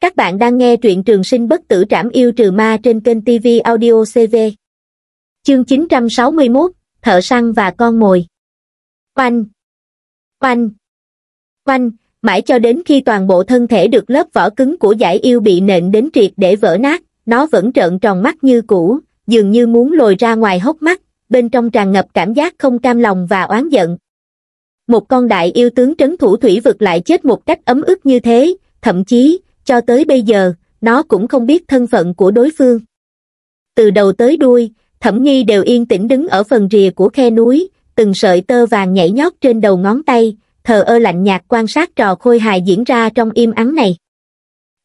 Các bạn đang nghe truyện trường sinh bất tử trảm yêu trừ ma trên kênh TV Audio CV. Chương 961, Thợ săn và con mồi. quanh quanh quanh Mãi cho đến khi toàn bộ thân thể được lớp vỏ cứng của giải yêu bị nện đến triệt để vỡ nát, nó vẫn trợn tròn mắt như cũ, dường như muốn lồi ra ngoài hốc mắt, bên trong tràn ngập cảm giác không cam lòng và oán giận. Một con đại yêu tướng trấn thủ thủy vực lại chết một cách ấm ức như thế, thậm chí, cho tới bây giờ, nó cũng không biết thân phận của đối phương. Từ đầu tới đuôi, Thẩm Nhi đều yên tĩnh đứng ở phần rìa của khe núi, từng sợi tơ vàng nhảy nhót trên đầu ngón tay, thờ ơ lạnh nhạt quan sát trò khôi hài diễn ra trong im ắng này.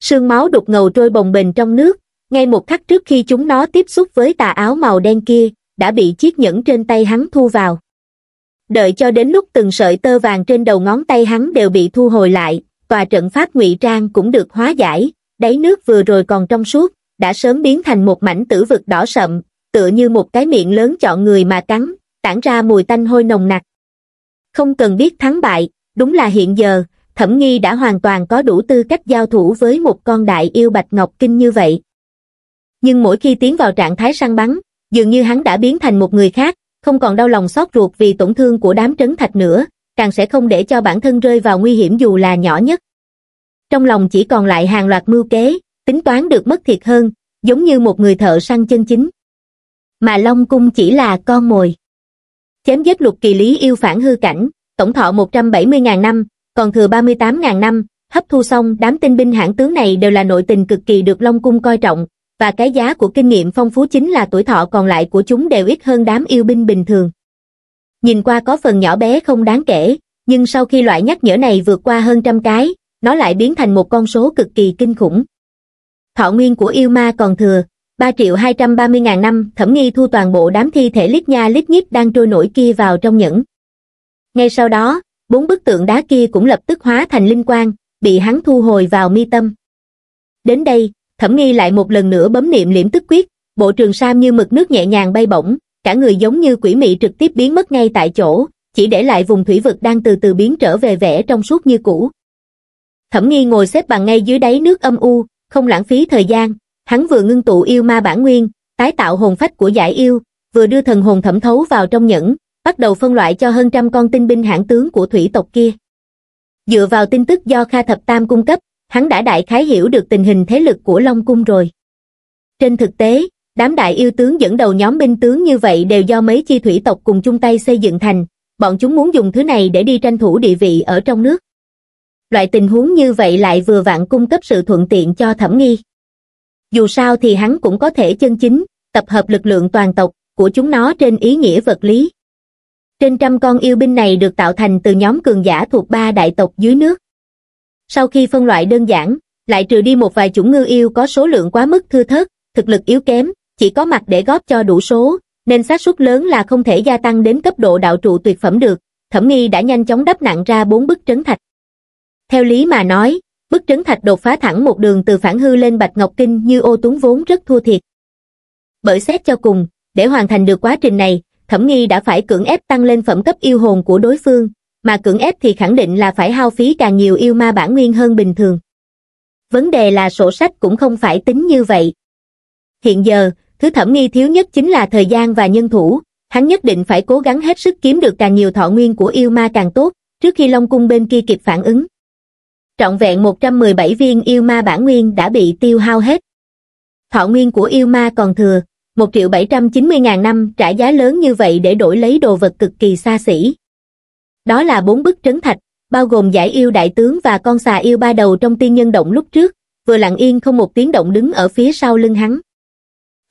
Sương máu đục ngầu trôi bồng bềnh trong nước, ngay một khắc trước khi chúng nó tiếp xúc với tà áo màu đen kia, đã bị chiếc nhẫn trên tay hắn thu vào. Đợi cho đến lúc từng sợi tơ vàng trên đầu ngón tay hắn đều bị thu hồi lại, tòa trận pháp ngụy trang cũng được hóa giải, đáy nước vừa rồi còn trong suốt, đã sớm biến thành một mảnh tử vực đỏ sậm, tựa như một cái miệng lớn chọn người mà cắn, tản ra mùi tanh hôi nồng nặc. Không cần biết thắng bại, đúng là hiện giờ, Thẩm Nghi đã hoàn toàn có đủ tư cách giao thủ với một con đại yêu Bạch Ngọc Kinh như vậy. Nhưng mỗi khi tiến vào trạng thái săn bắn, dường như hắn đã biến thành một người khác, không còn đau lòng xót ruột vì tổn thương của đám trấn thạch nữa, càng sẽ không để cho bản thân rơi vào nguy hiểm dù là nhỏ nhất. Trong lòng chỉ còn lại hàng loạt mưu kế, tính toán được mất thiệt hơn, giống như một người thợ săn chân chính. Mà Long Cung chỉ là con mồi. Chém giết lục kỳ lý yêu phản hư cảnh, tổng thọ 170.000 năm, còn thừa 38.000 năm, hấp thu xong đám tinh binh hãng tướng này đều là nội tình cực kỳ được Long Cung coi trọng, và cái giá của kinh nghiệm phong phú chính là tuổi thọ còn lại của chúng đều ít hơn đám yêu binh bình thường nhìn qua có phần nhỏ bé không đáng kể, nhưng sau khi loại nhắc nhở này vượt qua hơn trăm cái, nó lại biến thành một con số cực kỳ kinh khủng. Thọ nguyên của yêu ma còn thừa, 3 triệu 230 ngàn năm, thẩm nghi thu toàn bộ đám thi thể lít nha lít nhít đang trôi nổi kia vào trong nhẫn. Ngay sau đó, bốn bức tượng đá kia cũng lập tức hóa thành linh quang, bị hắn thu hồi vào mi tâm. Đến đây, thẩm nghi lại một lần nữa bấm niệm liễm tức quyết, bộ trường sam như mực nước nhẹ nhàng bay bổng, cả người giống như quỷ mị trực tiếp biến mất ngay tại chỗ, chỉ để lại vùng thủy vực đang từ từ biến trở về vẻ trong suốt như cũ. Thẩm nghi ngồi xếp bằng ngay dưới đáy nước âm u, không lãng phí thời gian, hắn vừa ngưng tụ yêu ma bản nguyên, tái tạo hồn phách của giải yêu, vừa đưa thần hồn thẩm thấu vào trong nhẫn, bắt đầu phân loại cho hơn trăm con tinh binh hãng tướng của thủy tộc kia. Dựa vào tin tức do Kha Thập Tam cung cấp, hắn đã đại khái hiểu được tình hình thế lực của Long Cung rồi. Trên thực tế, Đám đại yêu tướng dẫn đầu nhóm binh tướng như vậy đều do mấy chi thủy tộc cùng chung tay xây dựng thành, bọn chúng muốn dùng thứ này để đi tranh thủ địa vị ở trong nước. Loại tình huống như vậy lại vừa vặn cung cấp sự thuận tiện cho thẩm nghi. Dù sao thì hắn cũng có thể chân chính, tập hợp lực lượng toàn tộc của chúng nó trên ý nghĩa vật lý. Trên trăm con yêu binh này được tạo thành từ nhóm cường giả thuộc ba đại tộc dưới nước. Sau khi phân loại đơn giản, lại trừ đi một vài chủng ngư yêu có số lượng quá mức thưa thớt, thực lực yếu kém, chỉ có mặt để góp cho đủ số, nên xác suất lớn là không thể gia tăng đến cấp độ đạo trụ tuyệt phẩm được, thẩm nghi đã nhanh chóng đắp nặng ra bốn bức trấn thạch. Theo lý mà nói, bức trấn thạch đột phá thẳng một đường từ phản hư lên bạch ngọc kinh như ô túng vốn rất thua thiệt. Bởi xét cho cùng, để hoàn thành được quá trình này, thẩm nghi đã phải cưỡng ép tăng lên phẩm cấp yêu hồn của đối phương, mà cưỡng ép thì khẳng định là phải hao phí càng nhiều yêu ma bản nguyên hơn bình thường. Vấn đề là sổ sách cũng không phải tính như vậy. Hiện giờ, thứ thẩm nghi thiếu nhất chính là thời gian và nhân thủ, hắn nhất định phải cố gắng hết sức kiếm được càng nhiều thọ nguyên của yêu ma càng tốt, trước khi Long Cung bên kia kịp phản ứng. Trọn vẹn 117 viên yêu ma bản nguyên đã bị tiêu hao hết. Thọ nguyên của yêu ma còn thừa, 1 triệu 790 ngàn năm trả giá lớn như vậy để đổi lấy đồ vật cực kỳ xa xỉ. Đó là bốn bức trấn thạch, bao gồm giải yêu đại tướng và con xà yêu ba đầu trong tiên nhân động lúc trước, vừa lặng yên không một tiếng động đứng ở phía sau lưng hắn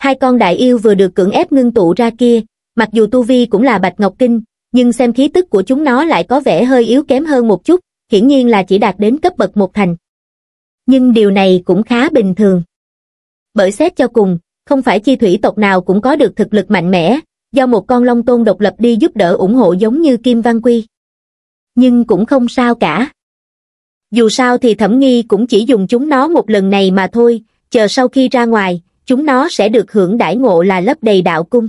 hai con đại yêu vừa được cưỡng ép ngưng tụ ra kia, mặc dù tu vi cũng là bạch ngọc kinh, nhưng xem khí tức của chúng nó lại có vẻ hơi yếu kém hơn một chút, hiển nhiên là chỉ đạt đến cấp bậc một thành. Nhưng điều này cũng khá bình thường. Bởi xét cho cùng, không phải chi thủy tộc nào cũng có được thực lực mạnh mẽ, do một con long tôn độc lập đi giúp đỡ ủng hộ giống như Kim Văn Quy. Nhưng cũng không sao cả. Dù sao thì thẩm nghi cũng chỉ dùng chúng nó một lần này mà thôi, chờ sau khi ra ngoài, chúng nó sẽ được hưởng đãi ngộ là lấp đầy đạo cung.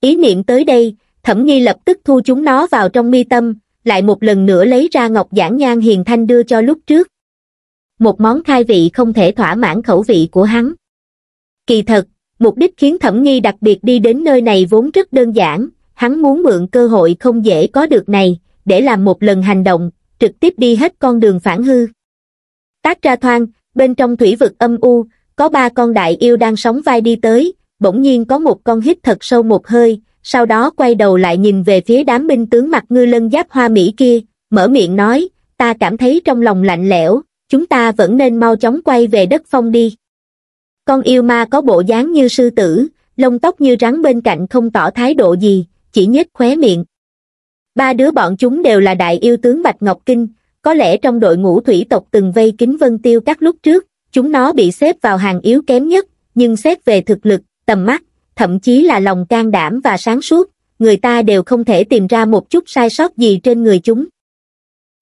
Ý niệm tới đây, thẩm nghi lập tức thu chúng nó vào trong mi tâm, lại một lần nữa lấy ra ngọc giản nhan hiền thanh đưa cho lúc trước. Một món khai vị không thể thỏa mãn khẩu vị của hắn. Kỳ thật, mục đích khiến thẩm nghi đặc biệt đi đến nơi này vốn rất đơn giản, hắn muốn mượn cơ hội không dễ có được này, để làm một lần hành động, trực tiếp đi hết con đường phản hư. Tác ra thoang, bên trong thủy vực âm u, có ba con đại yêu đang sóng vai đi tới, bỗng nhiên có một con hít thật sâu một hơi, sau đó quay đầu lại nhìn về phía đám binh tướng mặt ngư lân giáp hoa Mỹ kia, mở miệng nói, ta cảm thấy trong lòng lạnh lẽo, chúng ta vẫn nên mau chóng quay về đất phong đi. Con yêu ma có bộ dáng như sư tử, lông tóc như rắn bên cạnh không tỏ thái độ gì, chỉ nhếch khóe miệng. Ba đứa bọn chúng đều là đại yêu tướng Bạch Ngọc Kinh, có lẽ trong đội ngũ thủy tộc từng vây kính Vân Tiêu các lúc trước, chúng nó bị xếp vào hàng yếu kém nhất nhưng xét về thực lực tầm mắt thậm chí là lòng can đảm và sáng suốt người ta đều không thể tìm ra một chút sai sót gì trên người chúng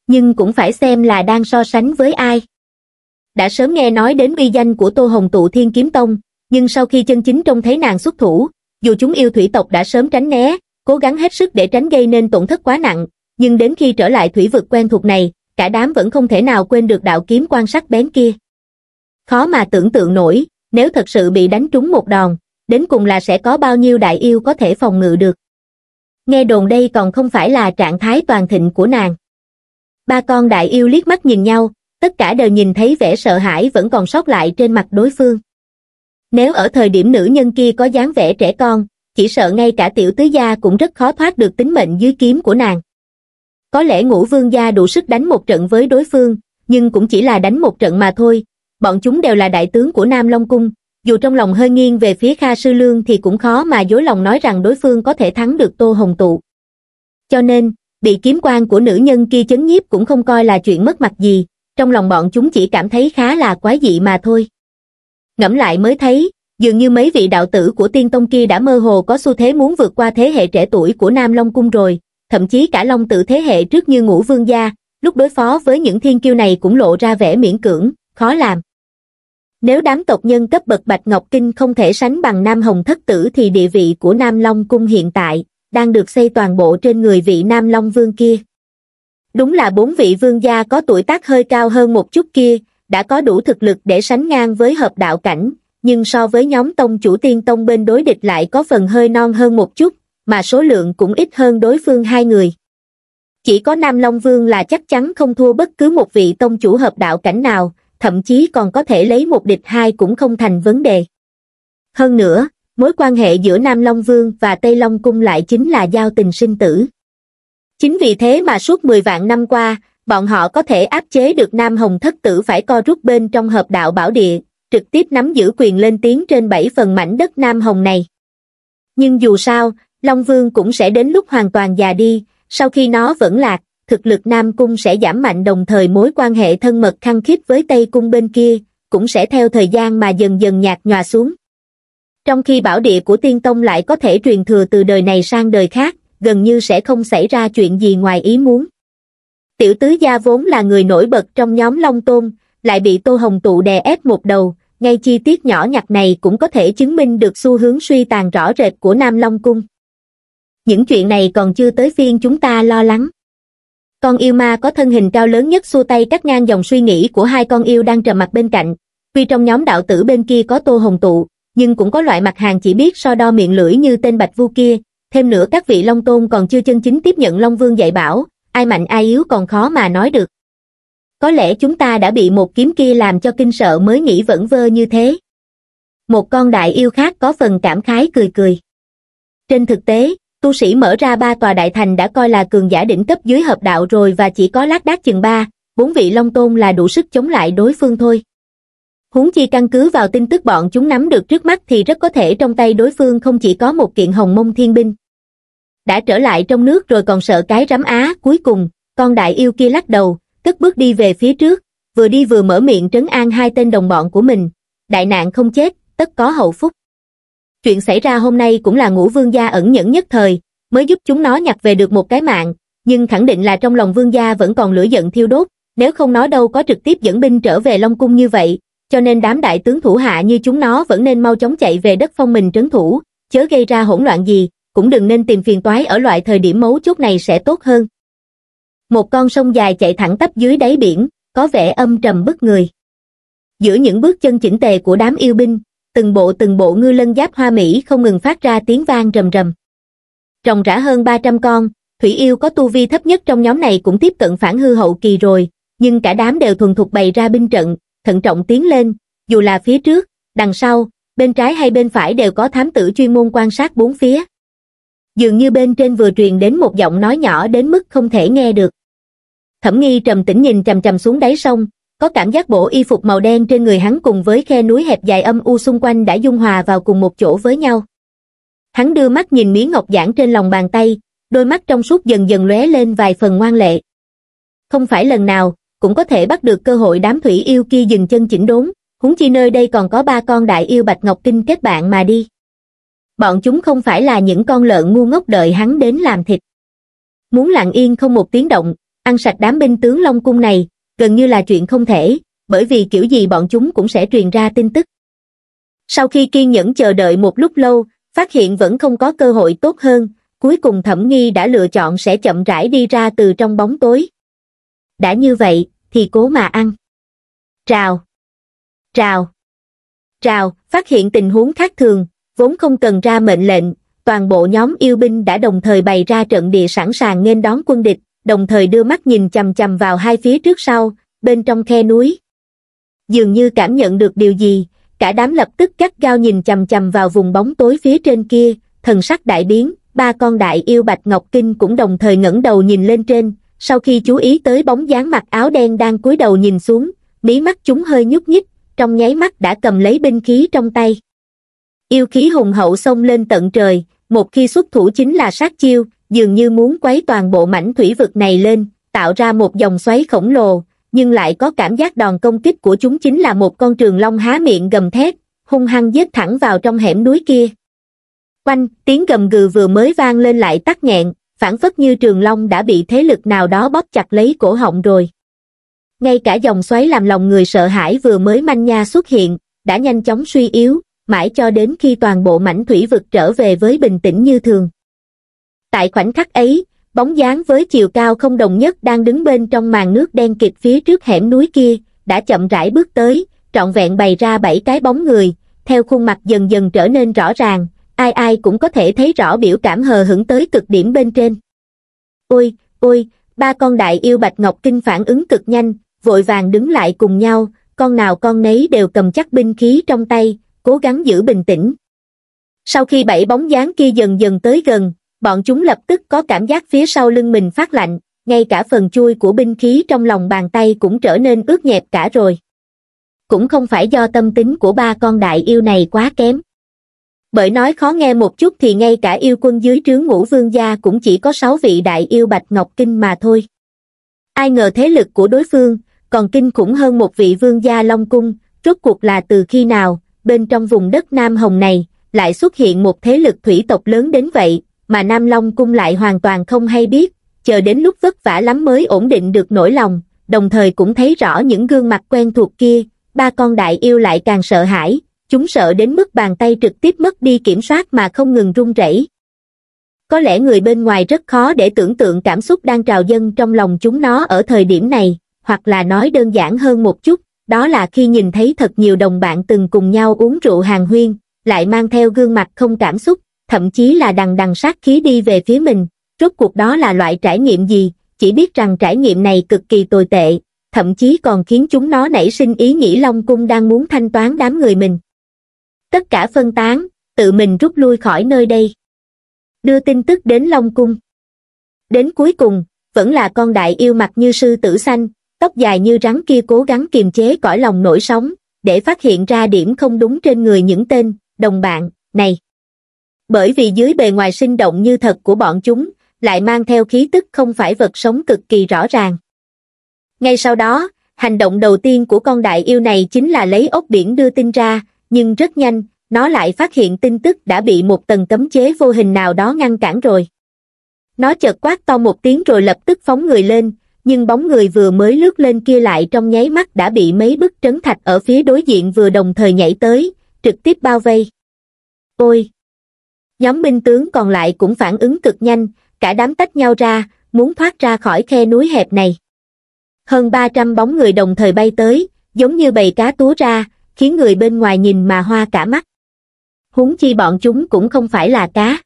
nhưng cũng phải xem là đang so sánh với ai đã sớm nghe nói đến uy danh của tô hồng tụ thiên kiếm tông nhưng sau khi chân chính trông thấy nàng xuất thủ dù chúng yêu thủy tộc đã sớm tránh né cố gắng hết sức để tránh gây nên tổn thất quá nặng nhưng đến khi trở lại thủy vực quen thuộc này cả đám vẫn không thể nào quên được đạo kiếm quan sắc bén kia Khó mà tưởng tượng nổi, nếu thật sự bị đánh trúng một đòn, đến cùng là sẽ có bao nhiêu đại yêu có thể phòng ngự được. Nghe đồn đây còn không phải là trạng thái toàn thịnh của nàng. Ba con đại yêu liếc mắt nhìn nhau, tất cả đều nhìn thấy vẻ sợ hãi vẫn còn sót lại trên mặt đối phương. Nếu ở thời điểm nữ nhân kia có dáng vẻ trẻ con, chỉ sợ ngay cả tiểu tứ gia cũng rất khó thoát được tính mệnh dưới kiếm của nàng. Có lẽ ngũ vương gia đủ sức đánh một trận với đối phương, nhưng cũng chỉ là đánh một trận mà thôi, bọn chúng đều là đại tướng của Nam Long Cung, dù trong lòng hơi nghiêng về phía Kha Sư Lương thì cũng khó mà dối lòng nói rằng đối phương có thể thắng được Tô Hồng Tụ. Cho nên, bị kiếm quan của nữ nhân kia chấn nhiếp cũng không coi là chuyện mất mặt gì, trong lòng bọn chúng chỉ cảm thấy khá là quái dị mà thôi. Ngẫm lại mới thấy, dường như mấy vị đạo tử của tiên tông kia đã mơ hồ có xu thế muốn vượt qua thế hệ trẻ tuổi của Nam Long Cung rồi, thậm chí cả Long tử thế hệ trước như ngũ vương gia, lúc đối phó với những thiên kiêu này cũng lộ ra vẻ miễn cưỡng, khó làm nếu đám tộc nhân cấp bậc Bạch Ngọc Kinh không thể sánh bằng Nam Hồng Thất Tử thì địa vị của Nam Long Cung hiện tại, đang được xây toàn bộ trên người vị Nam Long Vương kia. Đúng là bốn vị vương gia có tuổi tác hơi cao hơn một chút kia, đã có đủ thực lực để sánh ngang với hợp đạo cảnh, nhưng so với nhóm tông chủ tiên tông bên đối địch lại có phần hơi non hơn một chút, mà số lượng cũng ít hơn đối phương hai người. Chỉ có Nam Long Vương là chắc chắn không thua bất cứ một vị tông chủ hợp đạo cảnh nào, thậm chí còn có thể lấy một địch hai cũng không thành vấn đề. Hơn nữa, mối quan hệ giữa Nam Long Vương và Tây Long Cung lại chính là giao tình sinh tử. Chính vì thế mà suốt 10 vạn năm qua, bọn họ có thể áp chế được Nam Hồng Thất Tử phải co rút bên trong hợp đạo bảo địa, trực tiếp nắm giữ quyền lên tiếng trên bảy phần mảnh đất Nam Hồng này. Nhưng dù sao, Long Vương cũng sẽ đến lúc hoàn toàn già đi, sau khi nó vẫn lạc, thực lực Nam Cung sẽ giảm mạnh đồng thời mối quan hệ thân mật khăng khít với Tây Cung bên kia, cũng sẽ theo thời gian mà dần dần nhạt nhòa xuống. Trong khi bảo địa của tiên tông lại có thể truyền thừa từ đời này sang đời khác, gần như sẽ không xảy ra chuyện gì ngoài ý muốn. Tiểu tứ gia vốn là người nổi bật trong nhóm Long Tôn, lại bị Tô Hồng Tụ đè ép một đầu, ngay chi tiết nhỏ nhặt này cũng có thể chứng minh được xu hướng suy tàn rõ rệt của Nam Long Cung. Những chuyện này còn chưa tới phiên chúng ta lo lắng. Con yêu ma có thân hình cao lớn nhất xua tay cắt ngang dòng suy nghĩ của hai con yêu đang trầm mặt bên cạnh. Tuy trong nhóm đạo tử bên kia có Tô Hồng Tụ, nhưng cũng có loại mặt hàng chỉ biết so đo miệng lưỡi như tên Bạch Vu kia. Thêm nữa các vị Long Tôn còn chưa chân chính tiếp nhận Long Vương dạy bảo, ai mạnh ai yếu còn khó mà nói được. Có lẽ chúng ta đã bị một kiếm kia làm cho kinh sợ mới nghĩ vẫn vơ như thế. Một con đại yêu khác có phần cảm khái cười cười. Trên thực tế, tu sĩ mở ra ba tòa đại thành đã coi là cường giả đỉnh cấp dưới hợp đạo rồi và chỉ có lát đác chừng ba, bốn vị Long Tôn là đủ sức chống lại đối phương thôi. Huống chi căn cứ vào tin tức bọn chúng nắm được trước mắt thì rất có thể trong tay đối phương không chỉ có một kiện hồng mông thiên binh. Đã trở lại trong nước rồi còn sợ cái rắm á, cuối cùng, con đại yêu kia lắc đầu, cất bước đi về phía trước, vừa đi vừa mở miệng trấn an hai tên đồng bọn của mình. Đại nạn không chết, tất có hậu phúc. Chuyện xảy ra hôm nay cũng là ngũ vương gia ẩn nhẫn nhất thời, mới giúp chúng nó nhặt về được một cái mạng, nhưng khẳng định là trong lòng vương gia vẫn còn lửa giận thiêu đốt, nếu không nó đâu có trực tiếp dẫn binh trở về Long Cung như vậy, cho nên đám đại tướng thủ hạ như chúng nó vẫn nên mau chóng chạy về đất phong mình trấn thủ, chớ gây ra hỗn loạn gì, cũng đừng nên tìm phiền toái ở loại thời điểm mấu chốt này sẽ tốt hơn. Một con sông dài chạy thẳng tắp dưới đáy biển, có vẻ âm trầm bức người. Giữa những bước chân chỉnh tề của đám yêu binh, từng bộ từng bộ ngư lân giáp hoa mỹ không ngừng phát ra tiếng vang rầm rầm. Trồng rã hơn 300 con, Thủy Yêu có tu vi thấp nhất trong nhóm này cũng tiếp cận phản hư hậu kỳ rồi, nhưng cả đám đều thuần thục bày ra binh trận, thận trọng tiến lên, dù là phía trước, đằng sau, bên trái hay bên phải đều có thám tử chuyên môn quan sát bốn phía. Dường như bên trên vừa truyền đến một giọng nói nhỏ đến mức không thể nghe được. Thẩm nghi trầm tĩnh nhìn trầm trầm xuống đáy sông, có cảm giác bộ y phục màu đen trên người hắn cùng với khe núi hẹp dài âm u xung quanh đã dung hòa vào cùng một chỗ với nhau. Hắn đưa mắt nhìn miếng ngọc giản trên lòng bàn tay, đôi mắt trong suốt dần dần lóe lên vài phần ngoan lệ. Không phải lần nào, cũng có thể bắt được cơ hội đám thủy yêu kia dừng chân chỉnh đốn, húng chi nơi đây còn có ba con đại yêu Bạch Ngọc Kinh kết bạn mà đi. Bọn chúng không phải là những con lợn ngu ngốc đợi hắn đến làm thịt. Muốn lặng yên không một tiếng động, ăn sạch đám binh tướng Long Cung này, gần như là chuyện không thể, bởi vì kiểu gì bọn chúng cũng sẽ truyền ra tin tức. Sau khi kiên nhẫn chờ đợi một lúc lâu, phát hiện vẫn không có cơ hội tốt hơn, cuối cùng thẩm nghi đã lựa chọn sẽ chậm rãi đi ra từ trong bóng tối. Đã như vậy, thì cố mà ăn. Trào. Trào. Trào, phát hiện tình huống khác thường, vốn không cần ra mệnh lệnh, toàn bộ nhóm yêu binh đã đồng thời bày ra trận địa sẵn sàng nghênh đón quân địch, đồng thời đưa mắt nhìn chằm chằm vào hai phía trước sau, bên trong khe núi. Dường như cảm nhận được điều gì, cả đám lập tức cắt gao nhìn chằm chằm vào vùng bóng tối phía trên kia, thần sắc đại biến, ba con đại yêu Bạch Ngọc Kinh cũng đồng thời ngẩng đầu nhìn lên trên, sau khi chú ý tới bóng dáng mặc áo đen đang cúi đầu nhìn xuống, mí mắt chúng hơi nhúc nhích, trong nháy mắt đã cầm lấy binh khí trong tay. Yêu khí hùng hậu xông lên tận trời, một khi xuất thủ chính là sát chiêu, dường như muốn quấy toàn bộ mảnh thủy vực này lên tạo ra một dòng xoáy khổng lồ nhưng lại có cảm giác đòn công kích của chúng chính là một con trường long há miệng gầm thét hung hăng giết thẳng vào trong hẻm núi kia quanh tiếng gầm gừ vừa mới vang lên lại tắt nghẹn phản phất như trường long đã bị thế lực nào đó bóp chặt lấy cổ họng rồi ngay cả dòng xoáy làm lòng người sợ hãi vừa mới manh nha xuất hiện đã nhanh chóng suy yếu mãi cho đến khi toàn bộ mảnh thủy vực trở về với bình tĩnh như thường tại khoảnh khắc ấy bóng dáng với chiều cao không đồng nhất đang đứng bên trong màn nước đen kịt phía trước hẻm núi kia đã chậm rãi bước tới trọn vẹn bày ra bảy cái bóng người theo khuôn mặt dần dần trở nên rõ ràng ai ai cũng có thể thấy rõ biểu cảm hờ hững tới cực điểm bên trên ôi ôi ba con đại yêu bạch ngọc kinh phản ứng cực nhanh vội vàng đứng lại cùng nhau con nào con nấy đều cầm chắc binh khí trong tay cố gắng giữ bình tĩnh sau khi bảy bóng dáng kia dần dần tới gần bọn chúng lập tức có cảm giác phía sau lưng mình phát lạnh ngay cả phần chui của binh khí trong lòng bàn tay cũng trở nên ướt nhẹp cả rồi cũng không phải do tâm tính của ba con đại yêu này quá kém bởi nói khó nghe một chút thì ngay cả yêu quân dưới trướng ngũ vương gia cũng chỉ có sáu vị đại yêu bạch ngọc kinh mà thôi ai ngờ thế lực của đối phương còn kinh khủng hơn một vị vương gia long cung rốt cuộc là từ khi nào bên trong vùng đất nam hồng này lại xuất hiện một thế lực thủy tộc lớn đến vậy mà Nam Long Cung lại hoàn toàn không hay biết, chờ đến lúc vất vả lắm mới ổn định được nỗi lòng, đồng thời cũng thấy rõ những gương mặt quen thuộc kia, ba con đại yêu lại càng sợ hãi, chúng sợ đến mức bàn tay trực tiếp mất đi kiểm soát mà không ngừng run rẩy. Có lẽ người bên ngoài rất khó để tưởng tượng cảm xúc đang trào dâng trong lòng chúng nó ở thời điểm này, hoặc là nói đơn giản hơn một chút, đó là khi nhìn thấy thật nhiều đồng bạn từng cùng nhau uống rượu hàng huyên, lại mang theo gương mặt không cảm xúc, thậm chí là đằng đằng sát khí đi về phía mình, rốt cuộc đó là loại trải nghiệm gì, chỉ biết rằng trải nghiệm này cực kỳ tồi tệ, thậm chí còn khiến chúng nó nảy sinh ý nghĩ Long Cung đang muốn thanh toán đám người mình. Tất cả phân tán, tự mình rút lui khỏi nơi đây. Đưa tin tức đến Long Cung. Đến cuối cùng, vẫn là con đại yêu mặt như sư tử xanh, tóc dài như rắn kia cố gắng kiềm chế cõi lòng nổi sóng, để phát hiện ra điểm không đúng trên người những tên, đồng bạn, này bởi vì dưới bề ngoài sinh động như thật của bọn chúng lại mang theo khí tức không phải vật sống cực kỳ rõ ràng ngay sau đó hành động đầu tiên của con đại yêu này chính là lấy ốc biển đưa tin ra nhưng rất nhanh nó lại phát hiện tin tức đã bị một tầng cấm chế vô hình nào đó ngăn cản rồi nó chợt quát to một tiếng rồi lập tức phóng người lên nhưng bóng người vừa mới lướt lên kia lại trong nháy mắt đã bị mấy bức trấn thạch ở phía đối diện vừa đồng thời nhảy tới trực tiếp bao vây ôi nhóm binh tướng còn lại cũng phản ứng cực nhanh cả đám tách nhau ra muốn thoát ra khỏi khe núi hẹp này hơn ba trăm bóng người đồng thời bay tới giống như bầy cá túa ra khiến người bên ngoài nhìn mà hoa cả mắt huống chi bọn chúng cũng không phải là cá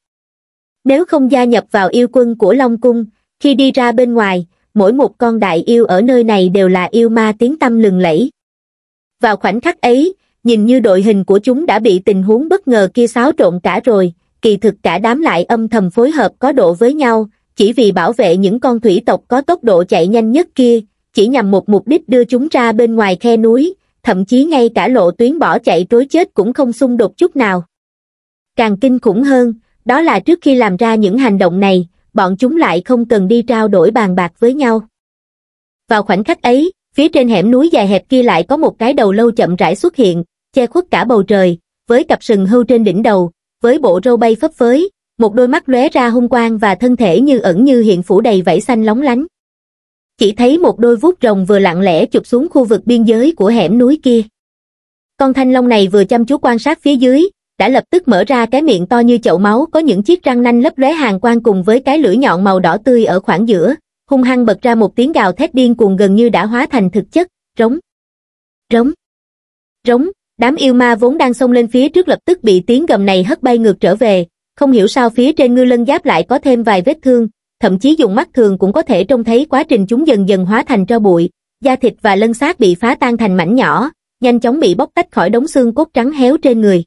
nếu không gia nhập vào yêu quân của long cung khi đi ra bên ngoài mỗi một con đại yêu ở nơi này đều là yêu ma tiếng tâm lừng lẫy vào khoảnh khắc ấy nhìn như đội hình của chúng đã bị tình huống bất ngờ kia xáo trộn cả rồi kỳ thực cả đám lại âm thầm phối hợp có độ với nhau, chỉ vì bảo vệ những con thủy tộc có tốc độ chạy nhanh nhất kia, chỉ nhằm một mục đích đưa chúng ra bên ngoài khe núi, thậm chí ngay cả lộ tuyến bỏ chạy trối chết cũng không xung đột chút nào. Càng kinh khủng hơn, đó là trước khi làm ra những hành động này, bọn chúng lại không cần đi trao đổi bàn bạc với nhau. Vào khoảnh khắc ấy, phía trên hẻm núi dài hẹp kia lại có một cái đầu lâu chậm rãi xuất hiện, che khuất cả bầu trời, với cặp sừng hưu trên đỉnh đầu, với bộ râu bay phấp phới, một đôi mắt lóe ra hung quang và thân thể như ẩn như hiện phủ đầy vảy xanh lóng lánh. Chỉ thấy một đôi vuốt rồng vừa lặng lẽ chụp xuống khu vực biên giới của hẻm núi kia. Con thanh long này vừa chăm chú quan sát phía dưới, đã lập tức mở ra cái miệng to như chậu máu có những chiếc răng nanh lấp lóe hàng quang cùng với cái lưỡi nhọn màu đỏ tươi ở khoảng giữa, hung hăng bật ra một tiếng gào thét điên cuồng gần như đã hóa thành thực chất, rống. Rống. Rống, đám yêu ma vốn đang xông lên phía trước lập tức bị tiếng gầm này hất bay ngược trở về, không hiểu sao phía trên ngư lân giáp lại có thêm vài vết thương, thậm chí dùng mắt thường cũng có thể trông thấy quá trình chúng dần dần hóa thành tro bụi, da thịt và lân xác bị phá tan thành mảnh nhỏ, nhanh chóng bị bóc tách khỏi đống xương cốt trắng héo trên người.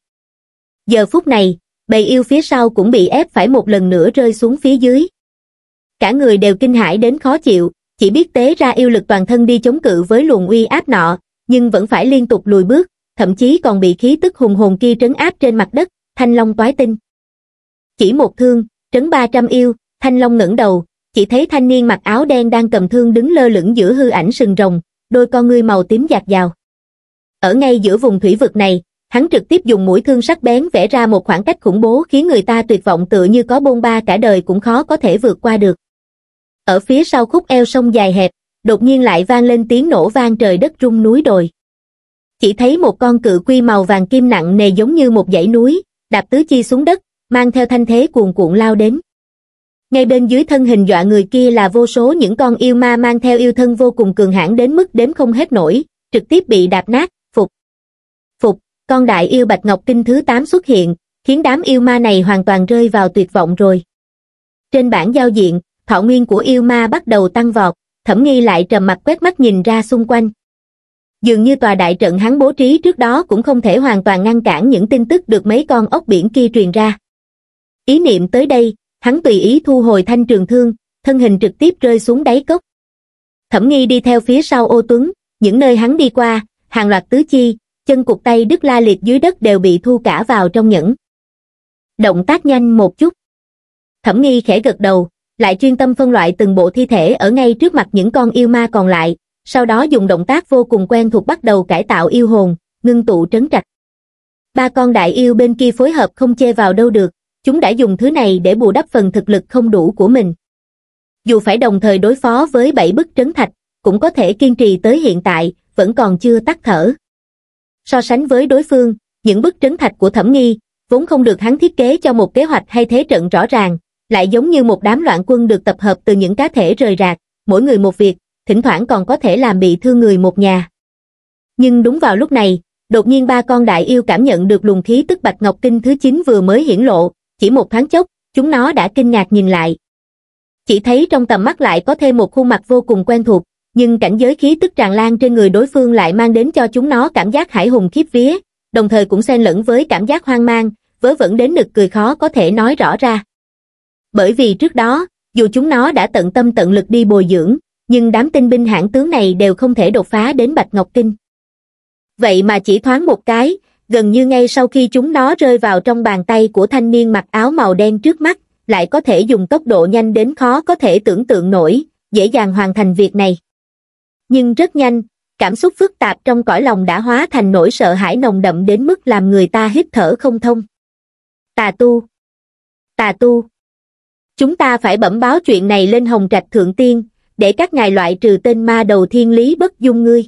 Giờ phút này, bầy yêu phía sau cũng bị ép phải một lần nữa rơi xuống phía dưới. Cả người đều kinh hãi đến khó chịu, chỉ biết tế ra yêu lực toàn thân đi chống cự với luồng uy áp nọ, nhưng vẫn phải liên tục lùi bước, thậm chí còn bị khí tức hùng hồn kia trấn áp trên mặt đất, thanh long toái tinh. Chỉ một thương, trấn ba trăm yêu, thanh long ngẩng đầu, chỉ thấy thanh niên mặc áo đen đang cầm thương đứng lơ lửng giữa hư ảnh sừng rồng, đôi con ngươi màu tím giạt dào. Ở ngay giữa vùng thủy vực này, hắn trực tiếp dùng mũi thương sắc bén vẽ ra một khoảng cách khủng bố khiến người ta tuyệt vọng tựa như có bôn ba cả đời cũng khó có thể vượt qua được. Ở phía sau khúc eo sông dài hẹp, đột nhiên lại vang lên tiếng nổ vang trời đất rung núi đồi chỉ thấy một con cự quy màu vàng kim nặng nề giống như một dãy núi, đạp tứ chi xuống đất, mang theo thanh thế cuồn cuộn lao đến. Ngay bên dưới thân hình dọa người kia là vô số những con yêu ma mang theo yêu thân vô cùng cường hãn đến mức đếm không hết nổi, trực tiếp bị đạp nát, phục. Phục, con đại yêu Bạch Ngọc Kinh thứ 8 xuất hiện, khiến đám yêu ma này hoàn toàn rơi vào tuyệt vọng rồi. Trên bảng giao diện, thọ nguyên của yêu ma bắt đầu tăng vọt, thẩm nghi lại trầm mặt quét mắt nhìn ra xung quanh, dường như tòa đại trận hắn bố trí trước đó cũng không thể hoàn toàn ngăn cản những tin tức được mấy con ốc biển kia truyền ra. Ý niệm tới đây, hắn tùy ý thu hồi thanh trường thương, thân hình trực tiếp rơi xuống đáy cốc. Thẩm nghi đi theo phía sau ô tuấn, những nơi hắn đi qua, hàng loạt tứ chi, chân cục tay đứt la liệt dưới đất đều bị thu cả vào trong nhẫn. Động tác nhanh một chút. Thẩm nghi khẽ gật đầu, lại chuyên tâm phân loại từng bộ thi thể ở ngay trước mặt những con yêu ma còn lại, sau đó dùng động tác vô cùng quen thuộc bắt đầu cải tạo yêu hồn, ngưng tụ trấn trạch. Ba con đại yêu bên kia phối hợp không chê vào đâu được, chúng đã dùng thứ này để bù đắp phần thực lực không đủ của mình. Dù phải đồng thời đối phó với bảy bức trấn thạch, cũng có thể kiên trì tới hiện tại, vẫn còn chưa tắt thở. So sánh với đối phương, những bức trấn thạch của Thẩm Nghi, vốn không được hắn thiết kế cho một kế hoạch hay thế trận rõ ràng, lại giống như một đám loạn quân được tập hợp từ những cá thể rời rạc, mỗi người một việc, thỉnh thoảng còn có thể làm bị thương người một nhà. Nhưng đúng vào lúc này, đột nhiên ba con đại yêu cảm nhận được luồng khí tức bạch ngọc kinh thứ 9 vừa mới hiển lộ, chỉ một thoáng chốc, chúng nó đã kinh ngạc nhìn lại. Chỉ thấy trong tầm mắt lại có thêm một khuôn mặt vô cùng quen thuộc, nhưng cảnh giới khí tức tràn lan trên người đối phương lại mang đến cho chúng nó cảm giác hải hùng khiếp vía, đồng thời cũng xen lẫn với cảm giác hoang mang, vớ vẩn đến nực cười khó có thể nói rõ ra. Bởi vì trước đó, dù chúng nó đã tận tâm tận lực đi bồi dưỡng, nhưng đám tinh binh hãng tướng này đều không thể đột phá đến bạch ngọc kinh vậy mà chỉ thoáng một cái gần như ngay sau khi chúng nó rơi vào trong bàn tay của thanh niên mặc áo màu đen trước mắt lại có thể dùng tốc độ nhanh đến khó có thể tưởng tượng nổi dễ dàng hoàn thành việc này nhưng rất nhanh cảm xúc phức tạp trong cõi lòng đã hóa thành nỗi sợ hãi nồng đậm đến mức làm người ta hít thở không thông tà tu tà tu chúng ta phải bẩm báo chuyện này lên hồng trạch thượng tiên để các ngài loại trừ tên ma đầu thiên lý bất dung ngươi.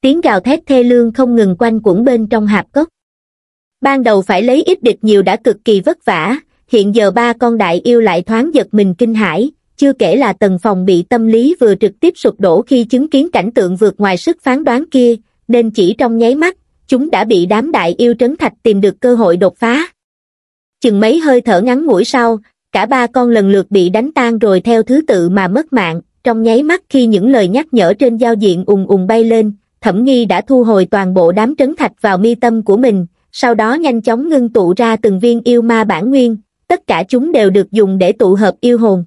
Tiếng gào thét thê lương không ngừng quanh quẩn bên trong hạp cốc. Ban đầu phải lấy ít địch nhiều đã cực kỳ vất vả, hiện giờ ba con đại yêu lại thoáng giật mình kinh hãi, chưa kể là tầng phòng bị tâm lý vừa trực tiếp sụp đổ khi chứng kiến cảnh tượng vượt ngoài sức phán đoán kia, nên chỉ trong nháy mắt, chúng đã bị đám đại yêu trấn thạch tìm được cơ hội đột phá. Chừng mấy hơi thở ngắn ngủi sau, cả ba con lần lượt bị đánh tan rồi theo thứ tự mà mất mạng, trong nháy mắt khi những lời nhắc nhở trên giao diện ùng ùng bay lên thẩm nghi đã thu hồi toàn bộ đám trấn thạch vào mi tâm của mình sau đó nhanh chóng ngưng tụ ra từng viên yêu ma bản nguyên tất cả chúng đều được dùng để tụ hợp yêu hồn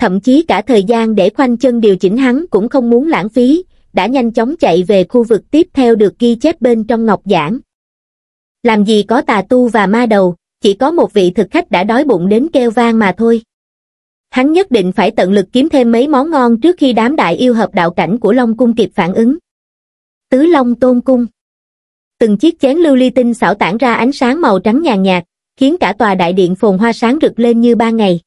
thậm chí cả thời gian để khoanh chân điều chỉnh hắn cũng không muốn lãng phí đã nhanh chóng chạy về khu vực tiếp theo được ghi chép bên trong ngọc giảng làm gì có tà tu và ma đầu chỉ có một vị thực khách đã đói bụng đến kêu vang mà thôi hắn nhất định phải tận lực kiếm thêm mấy món ngon trước khi đám đại yêu hợp đạo cảnh của Long Cung kịp phản ứng. Tứ Long Tôn Cung Từng chiếc chén lưu ly tinh xảo tản ra ánh sáng màu trắng nhàn nhạt, khiến cả tòa đại điện phồn hoa sáng rực lên như ban ngày.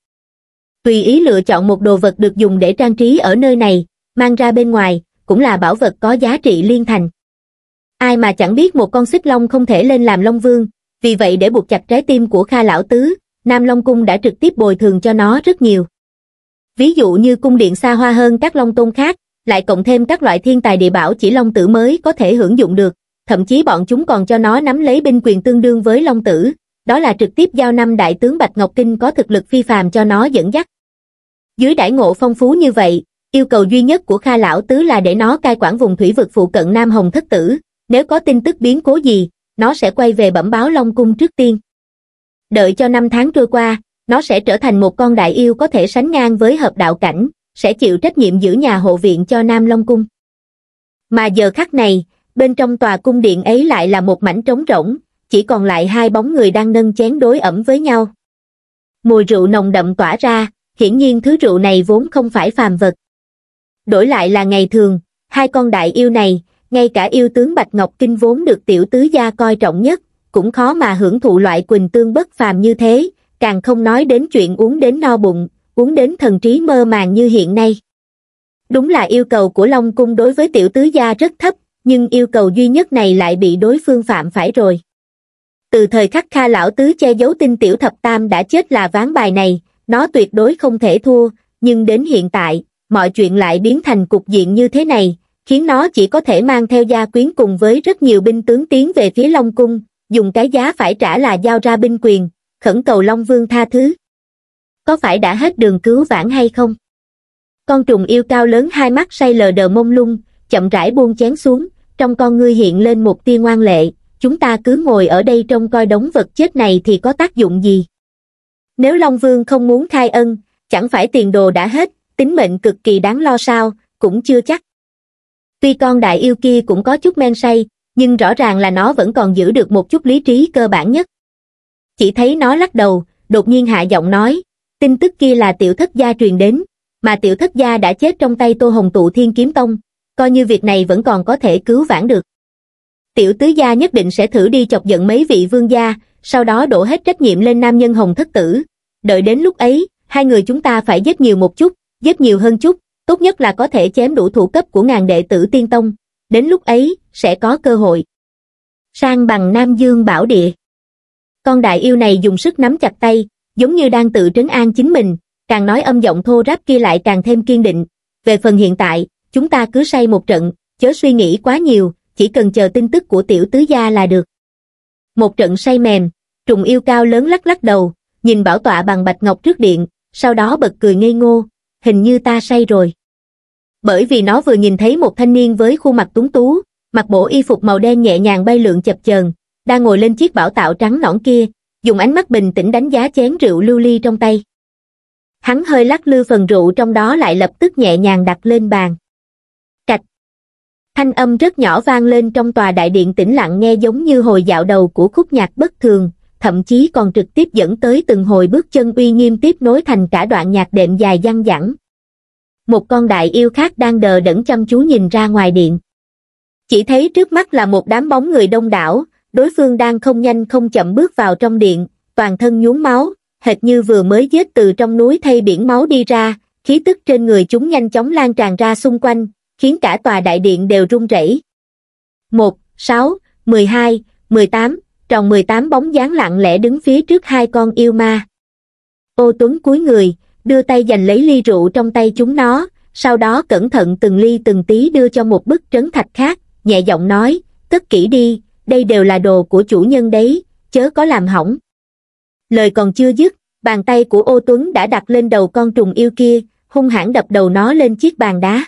Tùy ý lựa chọn một đồ vật được dùng để trang trí ở nơi này, mang ra bên ngoài, cũng là bảo vật có giá trị liên thành. Ai mà chẳng biết một con xích long không thể lên làm long vương, vì vậy để buộc chặt trái tim của Kha Lão Tứ, Nam Long Cung đã trực tiếp bồi thường cho nó rất nhiều ví dụ như cung điện xa hoa hơn các long tôn khác, lại cộng thêm các loại thiên tài địa bảo chỉ long tử mới có thể hưởng dụng được, thậm chí bọn chúng còn cho nó nắm lấy binh quyền tương đương với long tử, đó là trực tiếp giao năm đại tướng Bạch Ngọc Kinh có thực lực phi phàm cho nó dẫn dắt. Dưới đại ngộ phong phú như vậy, yêu cầu duy nhất của Kha Lão Tứ là để nó cai quản vùng thủy vực phụ cận Nam Hồng Thất Tử, nếu có tin tức biến cố gì, nó sẽ quay về bẩm báo Long Cung trước tiên. Đợi cho năm tháng trôi qua, nó sẽ trở thành một con đại yêu có thể sánh ngang với hợp đạo cảnh, sẽ chịu trách nhiệm giữ nhà hộ viện cho Nam Long Cung. Mà giờ khắc này, bên trong tòa cung điện ấy lại là một mảnh trống rỗng, chỉ còn lại hai bóng người đang nâng chén đối ẩm với nhau. Mùi rượu nồng đậm tỏa ra, hiển nhiên thứ rượu này vốn không phải phàm vật. Đổi lại là ngày thường, hai con đại yêu này, ngay cả yêu tướng Bạch Ngọc Kinh vốn được tiểu tứ gia coi trọng nhất, cũng khó mà hưởng thụ loại quỳnh tương bất phàm như thế, càng không nói đến chuyện uống đến no bụng, uống đến thần trí mơ màng như hiện nay. Đúng là yêu cầu của Long Cung đối với tiểu tứ gia rất thấp, nhưng yêu cầu duy nhất này lại bị đối phương phạm phải rồi. Từ thời khắc Kha Lão Tứ che giấu tin tiểu thập tam đã chết là ván bài này, nó tuyệt đối không thể thua, nhưng đến hiện tại, mọi chuyện lại biến thành cục diện như thế này, khiến nó chỉ có thể mang theo gia quyến cùng với rất nhiều binh tướng tiến về phía Long Cung, dùng cái giá phải trả là giao ra binh quyền, khẩn cầu Long Vương tha thứ. Có phải đã hết đường cứu vãn hay không? Con trùng yêu cao lớn hai mắt say lờ đờ mông lung, chậm rãi buông chén xuống, trong con ngươi hiện lên một tia ngoan lệ, chúng ta cứ ngồi ở đây trông coi đống vật chết này thì có tác dụng gì? Nếu Long Vương không muốn khai ân, chẳng phải tiền đồ đã hết, tính mệnh cực kỳ đáng lo sao, cũng chưa chắc. Tuy con đại yêu kia cũng có chút men say, nhưng rõ ràng là nó vẫn còn giữ được một chút lý trí cơ bản nhất chỉ thấy nó lắc đầu đột nhiên hạ giọng nói tin tức kia là tiểu thất gia truyền đến mà tiểu thất gia đã chết trong tay tô hồng tụ thiên kiếm tông coi như việc này vẫn còn có thể cứu vãn được tiểu tứ gia nhất định sẽ thử đi chọc giận mấy vị vương gia sau đó đổ hết trách nhiệm lên nam nhân hồng thất tử đợi đến lúc ấy hai người chúng ta phải giết nhiều một chút giết nhiều hơn chút tốt nhất là có thể chém đủ thủ cấp của ngàn đệ tử tiên tông đến lúc ấy sẽ có cơ hội sang bằng nam dương bảo địa con đại yêu này dùng sức nắm chặt tay, giống như đang tự trấn an chính mình, càng nói âm giọng thô ráp kia lại càng thêm kiên định. Về phần hiện tại, chúng ta cứ say một trận, chớ suy nghĩ quá nhiều, chỉ cần chờ tin tức của tiểu tứ gia là được. Một trận say mềm, trùng yêu cao lớn lắc lắc đầu, nhìn bảo tọa bằng bạch ngọc trước điện, sau đó bật cười ngây ngô, hình như ta say rồi. Bởi vì nó vừa nhìn thấy một thanh niên với khuôn mặt túng tú, mặc bộ y phục màu đen nhẹ nhàng bay lượn chập chờn, đang ngồi lên chiếc bảo tạo trắng nõn kia, dùng ánh mắt bình tĩnh đánh giá chén rượu lưu ly trong tay. Hắn hơi lắc lư phần rượu trong đó lại lập tức nhẹ nhàng đặt lên bàn. Cạch. Thanh âm rất nhỏ vang lên trong tòa đại điện tĩnh lặng nghe giống như hồi dạo đầu của khúc nhạc bất thường, thậm chí còn trực tiếp dẫn tới từng hồi bước chân uy nghiêm tiếp nối thành cả đoạn nhạc đệm dài dăng dẳng. Một con đại yêu khác đang đờ đẫn chăm chú nhìn ra ngoài điện. Chỉ thấy trước mắt là một đám bóng người đông đảo, đối phương đang không nhanh không chậm bước vào trong điện, toàn thân nhuốm máu, hệt như vừa mới giết từ trong núi thay biển máu đi ra, khí tức trên người chúng nhanh chóng lan tràn ra xung quanh, khiến cả tòa đại điện đều rung rẩy. 1, 6, 12, 18, tròn 18 bóng dáng lặng lẽ đứng phía trước hai con yêu ma. Ô Tuấn cúi người, đưa tay giành lấy ly rượu trong tay chúng nó, sau đó cẩn thận từng ly từng tí đưa cho một bức trấn thạch khác, nhẹ giọng nói, cất kỹ đi, đây đều là đồ của chủ nhân đấy, chớ có làm hỏng. Lời còn chưa dứt, bàn tay của ô Tuấn đã đặt lên đầu con trùng yêu kia, hung hãn đập đầu nó lên chiếc bàn đá.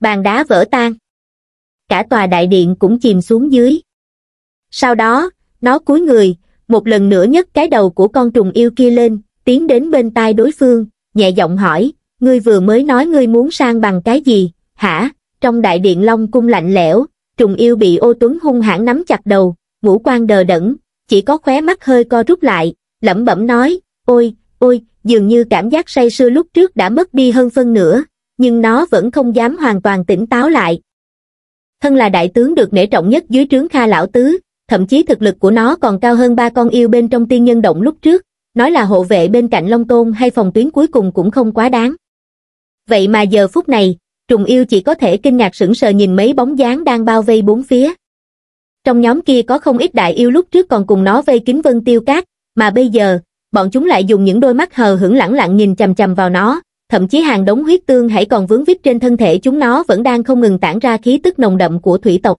Bàn đá vỡ tan. Cả tòa đại điện cũng chìm xuống dưới. Sau đó, nó cúi người, một lần nữa nhấc cái đầu của con trùng yêu kia lên, tiến đến bên tai đối phương, nhẹ giọng hỏi, ngươi vừa mới nói ngươi muốn sang bằng cái gì, hả? Trong đại điện Long Cung lạnh lẽo, trùng yêu bị ô tuấn hung hãn nắm chặt đầu, ngũ quan đờ đẫn, chỉ có khóe mắt hơi co rút lại, lẩm bẩm nói, ôi, ôi, dường như cảm giác say sưa lúc trước đã mất đi hơn phân nửa, nhưng nó vẫn không dám hoàn toàn tỉnh táo lại. Thân là đại tướng được nể trọng nhất dưới trướng Kha Lão Tứ, thậm chí thực lực của nó còn cao hơn ba con yêu bên trong tiên nhân động lúc trước, nói là hộ vệ bên cạnh Long Tôn hay phòng tuyến cuối cùng cũng không quá đáng. Vậy mà giờ phút này, trùng yêu chỉ có thể kinh ngạc sững sờ nhìn mấy bóng dáng đang bao vây bốn phía. Trong nhóm kia có không ít đại yêu lúc trước còn cùng nó vây kín vân tiêu cát, mà bây giờ, bọn chúng lại dùng những đôi mắt hờ hững lẳng lặng nhìn chầm chầm vào nó, thậm chí hàng đống huyết tương hãy còn vướng vít trên thân thể chúng nó vẫn đang không ngừng tản ra khí tức nồng đậm của thủy tộc.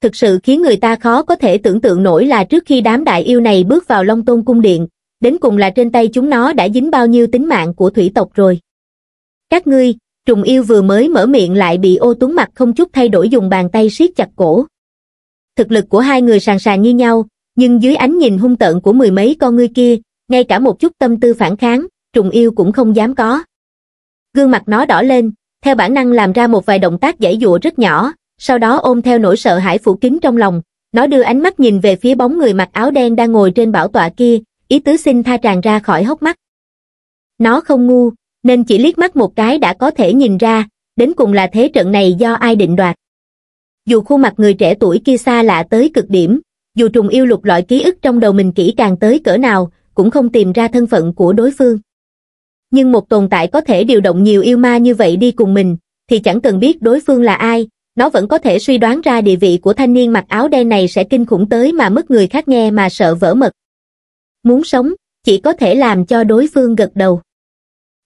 Thực sự khiến người ta khó có thể tưởng tượng nổi là trước khi đám đại yêu này bước vào Long Tôn Cung Điện, đến cùng là trên tay chúng nó đã dính bao nhiêu tính mạng của thủy tộc rồi. Các ngươi, trùng yêu vừa mới mở miệng lại bị ô tuấn mặt không chút thay đổi dùng bàn tay siết chặt cổ thực lực của hai người sàn sàn như nhau nhưng dưới ánh nhìn hung tợn của mười mấy con ngươi kia ngay cả một chút tâm tư phản kháng trùng yêu cũng không dám có gương mặt nó đỏ lên theo bản năng làm ra một vài động tác giải dụa rất nhỏ sau đó ôm theo nỗi sợ hãi phủ kín trong lòng nó đưa ánh mắt nhìn về phía bóng người mặc áo đen đang ngồi trên bảo tọa kia ý tứ xin tha tràn ra khỏi hốc mắt nó không ngu nên chỉ liếc mắt một cái đã có thể nhìn ra, đến cùng là thế trận này do ai định đoạt. Dù khuôn mặt người trẻ tuổi kia xa lạ tới cực điểm, dù trùng yêu lục loại ký ức trong đầu mình kỹ càng tới cỡ nào, cũng không tìm ra thân phận của đối phương. Nhưng một tồn tại có thể điều động nhiều yêu ma như vậy đi cùng mình, thì chẳng cần biết đối phương là ai, nó vẫn có thể suy đoán ra địa vị của thanh niên mặc áo đen này sẽ kinh khủng tới mà mất người khác nghe mà sợ vỡ mật. Muốn sống, chỉ có thể làm cho đối phương gật đầu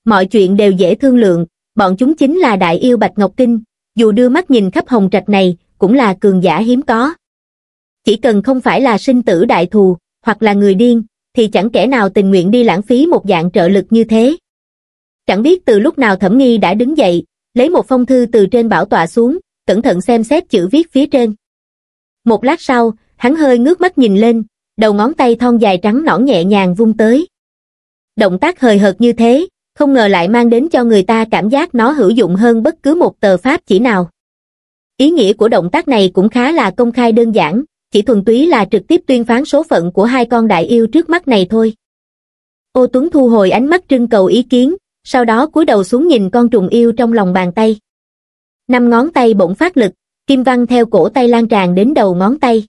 mọi chuyện đều dễ thương lượng, bọn chúng chính là đại yêu Bạch Ngọc Kinh, dù đưa mắt nhìn khắp hồng trạch này, cũng là cường giả hiếm có. Chỉ cần không phải là sinh tử đại thù, hoặc là người điên, thì chẳng kẻ nào tình nguyện đi lãng phí một dạng trợ lực như thế. Chẳng biết từ lúc nào Thẩm Nghi đã đứng dậy, lấy một phong thư từ trên bảo tọa xuống, cẩn thận xem xét chữ viết phía trên. Một lát sau, hắn hơi ngước mắt nhìn lên, đầu ngón tay thon dài trắng nõn nhẹ nhàng vung tới. Động tác hời hợt như thế, không ngờ lại mang đến cho người ta cảm giác nó hữu dụng hơn bất cứ một tờ pháp chỉ nào. Ý nghĩa của động tác này cũng khá là công khai đơn giản, chỉ thuần túy là trực tiếp tuyên phán số phận của hai con đại yêu trước mắt này thôi. Ô Tuấn thu hồi ánh mắt trưng cầu ý kiến, sau đó cúi đầu xuống nhìn con trùng yêu trong lòng bàn tay. Năm ngón tay bỗng phát lực, kim văn theo cổ tay lan tràn đến đầu ngón tay.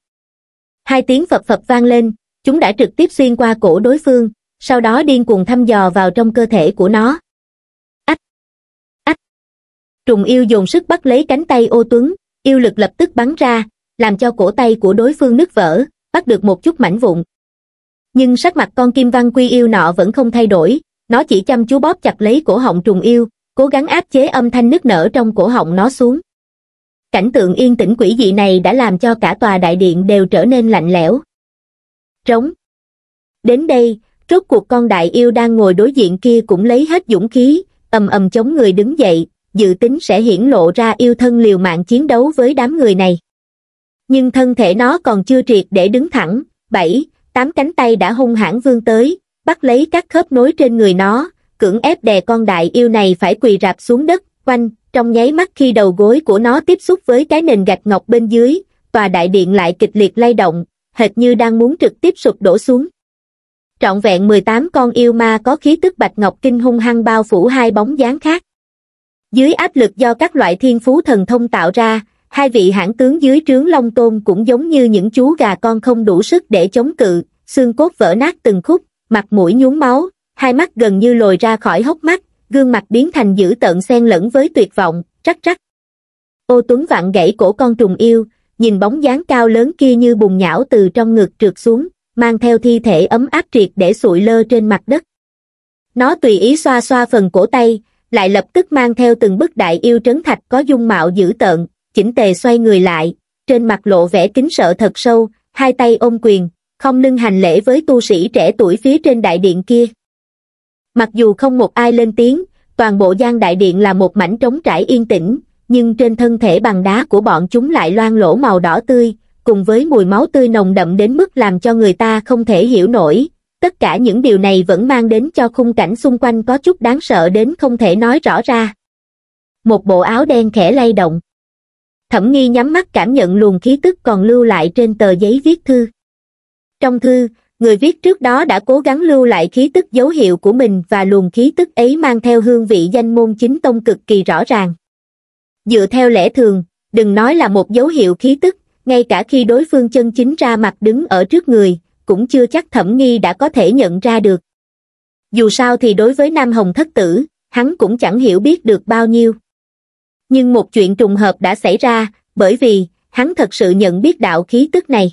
Hai tiếng phập phập vang lên, chúng đã trực tiếp xuyên qua cổ đối phương, sau đó điên cuồng thăm dò vào trong cơ thể của nó. Ách! Ách! Trùng yêu dùng sức bắt lấy cánh tay ô tuấn, yêu lực lập tức bắn ra, làm cho cổ tay của đối phương nứt vỡ, bắt được một chút mảnh vụn. Nhưng sắc mặt con kim văn quy yêu nọ vẫn không thay đổi, nó chỉ chăm chú bóp chặt lấy cổ họng trùng yêu, cố gắng áp chế âm thanh nứt nở trong cổ họng nó xuống. Cảnh tượng yên tĩnh quỷ dị này đã làm cho cả tòa đại điện đều trở nên lạnh lẽo. Trống. Đến đây, rốt cuộc con đại yêu đang ngồi đối diện kia cũng lấy hết dũng khí, ầm ầm chống người đứng dậy, dự tính sẽ hiển lộ ra yêu thân liều mạng chiến đấu với đám người này. Nhưng thân thể nó còn chưa triệt để đứng thẳng, bảy, tám cánh tay đã hung hãn vươn tới, bắt lấy các khớp nối trên người nó, cưỡng ép đè con đại yêu này phải quỳ rạp xuống đất, quanh, trong nháy mắt khi đầu gối của nó tiếp xúc với cái nền gạch ngọc bên dưới, tòa đại điện lại kịch liệt lay động, hệt như đang muốn trực tiếp sụp đổ xuống trọn vẹn 18 con yêu ma có khí tức bạch ngọc kinh hung hăng bao phủ hai bóng dáng khác. Dưới áp lực do các loại thiên phú thần thông tạo ra, hai vị hãng tướng dưới trướng Long Tôn cũng giống như những chú gà con không đủ sức để chống cự, xương cốt vỡ nát từng khúc, mặt mũi nhuốm máu, hai mắt gần như lồi ra khỏi hốc mắt, gương mặt biến thành dữ tợn xen lẫn với tuyệt vọng, rắc rắc. Ô Tuấn vặn gãy cổ con trùng yêu, nhìn bóng dáng cao lớn kia như bùng nhão từ trong ngực trượt xuống, mang theo thi thể ấm áp triệt để sụi lơ trên mặt đất. Nó tùy ý xoa xoa phần cổ tay, lại lập tức mang theo từng bức đại yêu trấn thạch có dung mạo dữ tợn, chỉnh tề xoay người lại, trên mặt lộ vẻ kính sợ thật sâu, hai tay ôm quyền, không lưng hành lễ với tu sĩ trẻ tuổi phía trên đại điện kia. Mặc dù không một ai lên tiếng, toàn bộ gian đại điện là một mảnh trống trải yên tĩnh, nhưng trên thân thể bằng đá của bọn chúng lại loang lỗ màu đỏ tươi, cùng với mùi máu tươi nồng đậm đến mức làm cho người ta không thể hiểu nổi. Tất cả những điều này vẫn mang đến cho khung cảnh xung quanh có chút đáng sợ đến không thể nói rõ ra. Một bộ áo đen khẽ lay động. Thẩm nghi nhắm mắt cảm nhận luồng khí tức còn lưu lại trên tờ giấy viết thư. Trong thư, người viết trước đó đã cố gắng lưu lại khí tức dấu hiệu của mình và luồng khí tức ấy mang theo hương vị danh môn chính tông cực kỳ rõ ràng. Dựa theo lẽ thường, đừng nói là một dấu hiệu khí tức, ngay cả khi đối phương chân chính ra mặt đứng ở trước người cũng chưa chắc thẩm nghi đã có thể nhận ra được dù sao thì đối với nam hồng thất tử hắn cũng chẳng hiểu biết được bao nhiêu nhưng một chuyện trùng hợp đã xảy ra bởi vì hắn thật sự nhận biết đạo khí tức này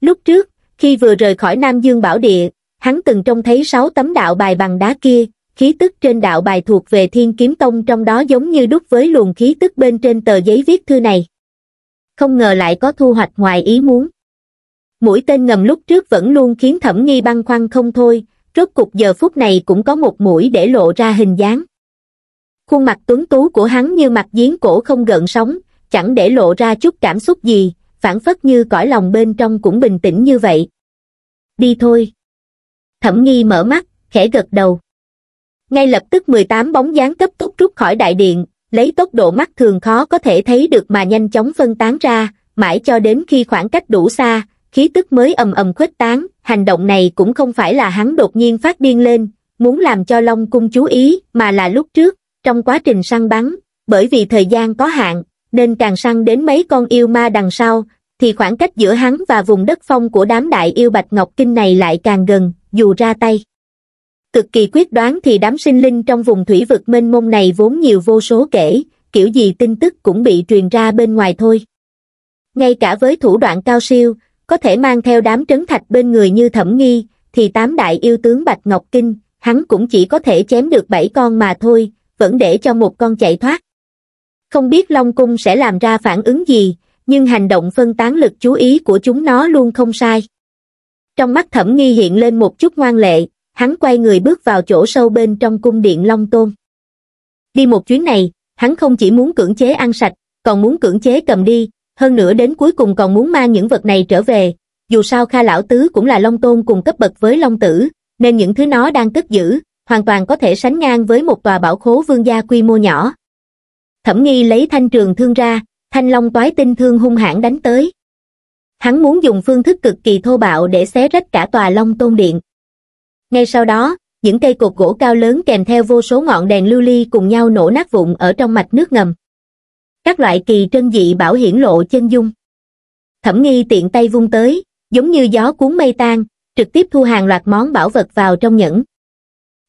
lúc trước khi vừa rời khỏi nam dương bảo địa hắn từng trông thấy sáu tấm đạo bài bằng đá kia khí tức trên đạo bài thuộc về thiên kiếm tông trong đó giống như đúc với luồng khí tức bên trên tờ giấy viết thư này không ngờ lại có thu hoạch ngoài ý muốn. Mũi tên ngầm lúc trước vẫn luôn khiến thẩm nghi băn khoăn không thôi, rốt cục giờ phút này cũng có một mũi để lộ ra hình dáng. Khuôn mặt tuấn tú của hắn như mặt giếng cổ không gợn sóng, chẳng để lộ ra chút cảm xúc gì, phản phất như cõi lòng bên trong cũng bình tĩnh như vậy. Đi thôi. Thẩm nghi mở mắt, khẽ gật đầu. Ngay lập tức 18 bóng dáng cấp tốc rút khỏi đại điện, lấy tốc độ mắt thường khó có thể thấy được mà nhanh chóng phân tán ra, mãi cho đến khi khoảng cách đủ xa, khí tức mới ầm ầm khuếch tán, hành động này cũng không phải là hắn đột nhiên phát điên lên, muốn làm cho Long Cung chú ý, mà là lúc trước, trong quá trình săn bắn, bởi vì thời gian có hạn, nên càng săn đến mấy con yêu ma đằng sau, thì khoảng cách giữa hắn và vùng đất phong của đám đại yêu Bạch Ngọc Kinh này lại càng gần, dù ra tay cực kỳ quyết đoán thì đám sinh linh trong vùng thủy vực mênh mông này vốn nhiều vô số kể, kiểu gì tin tức cũng bị truyền ra bên ngoài thôi. Ngay cả với thủ đoạn cao siêu, có thể mang theo đám trấn thạch bên người như thẩm nghi, thì tám đại yêu tướng Bạch Ngọc Kinh, hắn cũng chỉ có thể chém được bảy con mà thôi, vẫn để cho một con chạy thoát. Không biết Long Cung sẽ làm ra phản ứng gì, nhưng hành động phân tán lực chú ý của chúng nó luôn không sai. Trong mắt thẩm nghi hiện lên một chút ngoan lệ, hắn quay người bước vào chỗ sâu bên trong cung điện Long Tôn. Đi một chuyến này, hắn không chỉ muốn cưỡng chế ăn sạch, còn muốn cưỡng chế cầm đi, hơn nữa đến cuối cùng còn muốn mang những vật này trở về. Dù sao Kha Lão Tứ cũng là Long Tôn cùng cấp bậc với Long Tử, nên những thứ nó đang cất giữ, hoàn toàn có thể sánh ngang với một tòa bảo khố vương gia quy mô nhỏ. Thẩm nghi lấy thanh trường thương ra, thanh long toái tinh thương hung hãn đánh tới. Hắn muốn dùng phương thức cực kỳ thô bạo để xé rách cả tòa long tôn điện. Ngay sau đó, những cây cột gỗ cao lớn kèm theo vô số ngọn đèn lưu ly cùng nhau nổ nát vụn ở trong mạch nước ngầm. Các loại kỳ trân dị bảo hiển lộ chân dung. Thẩm nghi tiện tay vung tới, giống như gió cuốn mây tan, trực tiếp thu hàng loạt món bảo vật vào trong nhẫn.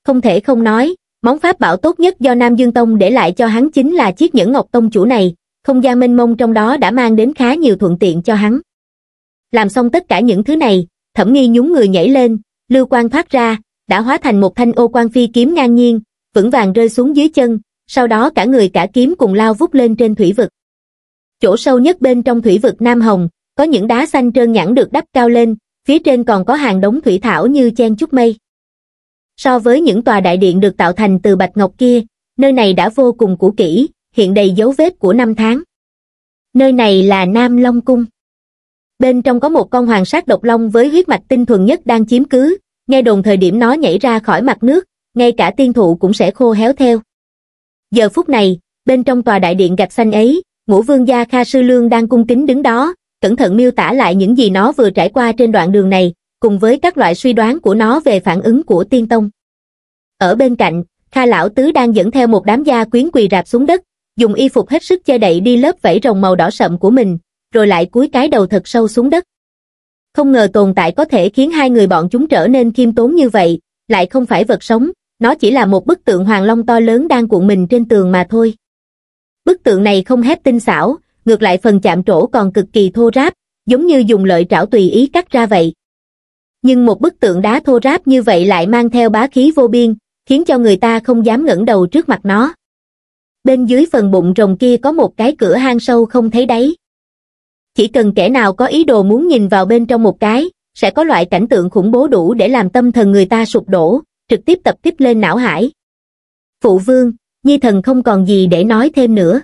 Không thể không nói, món pháp bảo tốt nhất do Nam Dương Tông để lại cho hắn chính là chiếc nhẫn ngọc tông chủ này, không gian mênh mông trong đó đã mang đến khá nhiều thuận tiện cho hắn. Làm xong tất cả những thứ này, thẩm nghi nhún người nhảy lên, lưu quang thoát ra, đã hóa thành một thanh ô quan phi kiếm ngang nhiên, vững vàng rơi xuống dưới chân, sau đó cả người cả kiếm cùng lao vút lên trên thủy vực. Chỗ sâu nhất bên trong thủy vực Nam Hồng, có những đá xanh trơn nhẵn được đắp cao lên, phía trên còn có hàng đống thủy thảo như chen chút mây. So với những tòa đại điện được tạo thành từ bạch ngọc kia, nơi này đã vô cùng cũ kỹ, hiện đầy dấu vết của năm tháng. Nơi này là Nam Long Cung bên trong có một con hoàng sát độc long với huyết mạch tinh thuần nhất đang chiếm cứ, nghe đồn thời điểm nó nhảy ra khỏi mặt nước, ngay cả tiên thụ cũng sẽ khô héo theo. Giờ phút này, bên trong tòa đại điện gạch xanh ấy, ngũ vương gia Kha Sư Lương đang cung kính đứng đó, cẩn thận miêu tả lại những gì nó vừa trải qua trên đoạn đường này, cùng với các loại suy đoán của nó về phản ứng của tiên tông. Ở bên cạnh, Kha Lão Tứ đang dẫn theo một đám gia quyến quỳ rạp xuống đất, dùng y phục hết sức che đậy đi lớp vảy rồng màu đỏ sậm của mình, rồi lại cúi cái đầu thật sâu xuống đất. Không ngờ tồn tại có thể khiến hai người bọn chúng trở nên khiêm tốn như vậy, lại không phải vật sống, nó chỉ là một bức tượng hoàng long to lớn đang cuộn mình trên tường mà thôi. Bức tượng này không hép tinh xảo, ngược lại phần chạm trổ còn cực kỳ thô ráp, giống như dùng lợi trảo tùy ý cắt ra vậy. Nhưng một bức tượng đá thô ráp như vậy lại mang theo bá khí vô biên, khiến cho người ta không dám ngẩng đầu trước mặt nó. Bên dưới phần bụng rồng kia có một cái cửa hang sâu không thấy đáy chỉ cần kẻ nào có ý đồ muốn nhìn vào bên trong một cái sẽ có loại cảnh tượng khủng bố đủ để làm tâm thần người ta sụp đổ trực tiếp tập tiếp lên não hải phụ vương nhi thần không còn gì để nói thêm nữa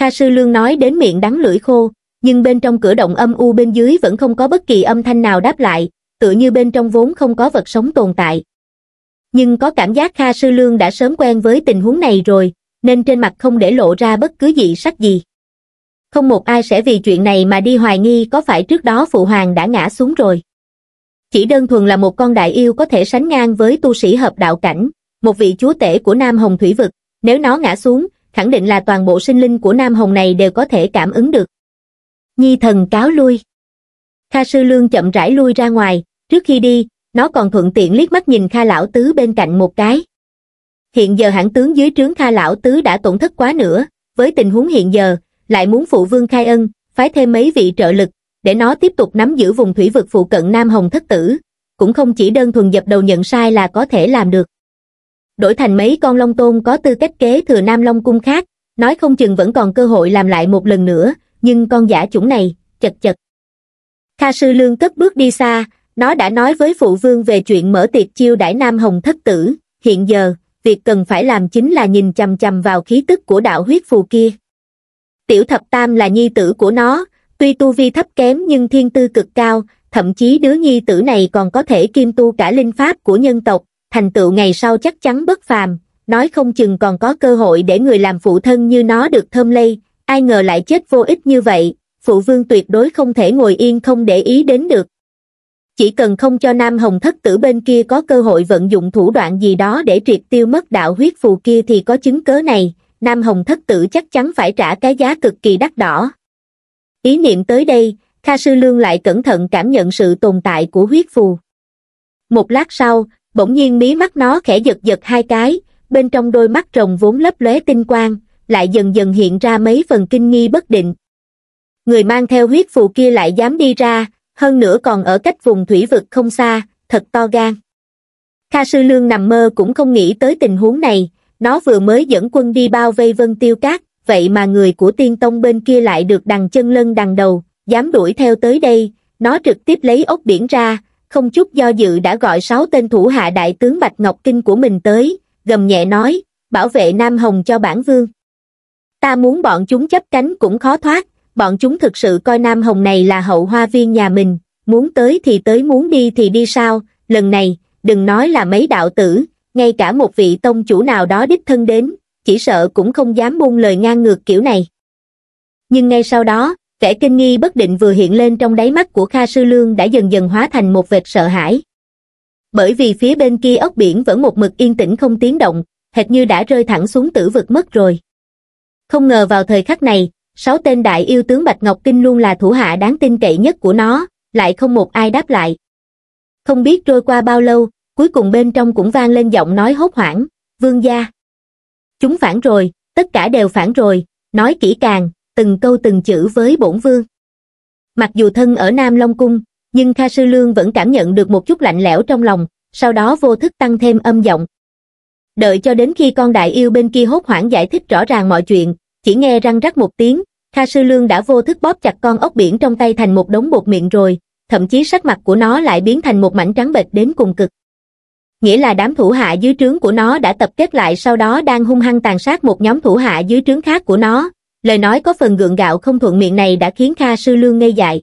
kha sư lương nói đến miệng đắng lưỡi khô nhưng bên trong cửa động âm u bên dưới vẫn không có bất kỳ âm thanh nào đáp lại tựa như bên trong vốn không có vật sống tồn tại nhưng có cảm giác kha sư lương đã sớm quen với tình huống này rồi nên trên mặt không để lộ ra bất cứ gì sắc gì không một ai sẽ vì chuyện này mà đi hoài nghi có phải trước đó phụ hoàng đã ngã xuống rồi. Chỉ đơn thuần là một con đại yêu có thể sánh ngang với tu sĩ hợp đạo cảnh, một vị chúa tể của Nam Hồng Thủy Vực, nếu nó ngã xuống, khẳng định là toàn bộ sinh linh của Nam Hồng này đều có thể cảm ứng được. Nhi thần cáo lui. Kha Sư Lương chậm rãi lui ra ngoài, trước khi đi, nó còn thuận tiện liếc mắt nhìn Kha Lão Tứ bên cạnh một cái. Hiện giờ hãng tướng dưới trướng Kha Lão Tứ đã tổn thất quá nữa, với tình huống hiện giờ, lại muốn phụ vương khai ân, phái thêm mấy vị trợ lực, để nó tiếp tục nắm giữ vùng thủy vực phụ cận Nam Hồng Thất Tử, cũng không chỉ đơn thuần dập đầu nhận sai là có thể làm được. Đổi thành mấy con Long Tôn có tư cách kế thừa Nam Long Cung khác, nói không chừng vẫn còn cơ hội làm lại một lần nữa, nhưng con giả chủng này, chật chật. Kha Sư Lương cất bước đi xa, nó đã nói với phụ vương về chuyện mở tiệc chiêu đãi Nam Hồng Thất Tử, hiện giờ, việc cần phải làm chính là nhìn chằm chằm vào khí tức của đạo huyết phù kia tiểu thập tam là nhi tử của nó, tuy tu vi thấp kém nhưng thiên tư cực cao, thậm chí đứa nhi tử này còn có thể kiêm tu cả linh pháp của nhân tộc, thành tựu ngày sau chắc chắn bất phàm, nói không chừng còn có cơ hội để người làm phụ thân như nó được thơm lây, ai ngờ lại chết vô ích như vậy, phụ vương tuyệt đối không thể ngồi yên không để ý đến được. Chỉ cần không cho Nam Hồng thất tử bên kia có cơ hội vận dụng thủ đoạn gì đó để triệt tiêu mất đạo huyết phù kia thì có chứng cớ này, Nam Hồng thất tử chắc chắn phải trả cái giá cực kỳ đắt đỏ. Ý niệm tới đây, Kha Sư Lương lại cẩn thận cảm nhận sự tồn tại của huyết phù. Một lát sau, bỗng nhiên mí mắt nó khẽ giật giật hai cái, bên trong đôi mắt rồng vốn lấp lóe tinh quang, lại dần dần hiện ra mấy phần kinh nghi bất định. Người mang theo huyết phù kia lại dám đi ra, hơn nữa còn ở cách vùng thủy vực không xa, thật to gan. Kha Sư Lương nằm mơ cũng không nghĩ tới tình huống này, nó vừa mới dẫn quân đi bao vây vân tiêu cát, vậy mà người của tiên tông bên kia lại được đằng chân lân đằng đầu, dám đuổi theo tới đây, nó trực tiếp lấy ốc biển ra, không chút do dự đã gọi sáu tên thủ hạ đại tướng Bạch Ngọc Kinh của mình tới, gầm nhẹ nói, bảo vệ Nam Hồng cho bản vương. Ta muốn bọn chúng chấp cánh cũng khó thoát, bọn chúng thực sự coi Nam Hồng này là hậu hoa viên nhà mình, muốn tới thì tới muốn đi thì đi sao, lần này, đừng nói là mấy đạo tử, ngay cả một vị tông chủ nào đó đích thân đến chỉ sợ cũng không dám buông lời ngang ngược kiểu này nhưng ngay sau đó vẻ kinh nghi bất định vừa hiện lên trong đáy mắt của kha sư lương đã dần dần hóa thành một vệt sợ hãi bởi vì phía bên kia ốc biển vẫn một mực yên tĩnh không tiếng động hệt như đã rơi thẳng xuống tử vực mất rồi không ngờ vào thời khắc này sáu tên đại yêu tướng bạch ngọc kinh luôn là thủ hạ đáng tin cậy nhất của nó lại không một ai đáp lại không biết trôi qua bao lâu cuối cùng bên trong cũng vang lên giọng nói hốt hoảng, vương gia. Chúng phản rồi, tất cả đều phản rồi, nói kỹ càng, từng câu từng chữ với bổn vương. Mặc dù thân ở Nam Long Cung, nhưng Kha Sư Lương vẫn cảm nhận được một chút lạnh lẽo trong lòng, sau đó vô thức tăng thêm âm giọng. Đợi cho đến khi con đại yêu bên kia hốt hoảng giải thích rõ ràng mọi chuyện, chỉ nghe răng rắc một tiếng, Kha Sư Lương đã vô thức bóp chặt con ốc biển trong tay thành một đống bột miệng rồi, thậm chí sắc mặt của nó lại biến thành một mảnh trắng bệch đến cùng cực nghĩa là đám thủ hạ dưới trướng của nó đã tập kết lại sau đó đang hung hăng tàn sát một nhóm thủ hạ dưới trướng khác của nó. Lời nói có phần gượng gạo không thuận miệng này đã khiến Kha Sư Lương ngây dại.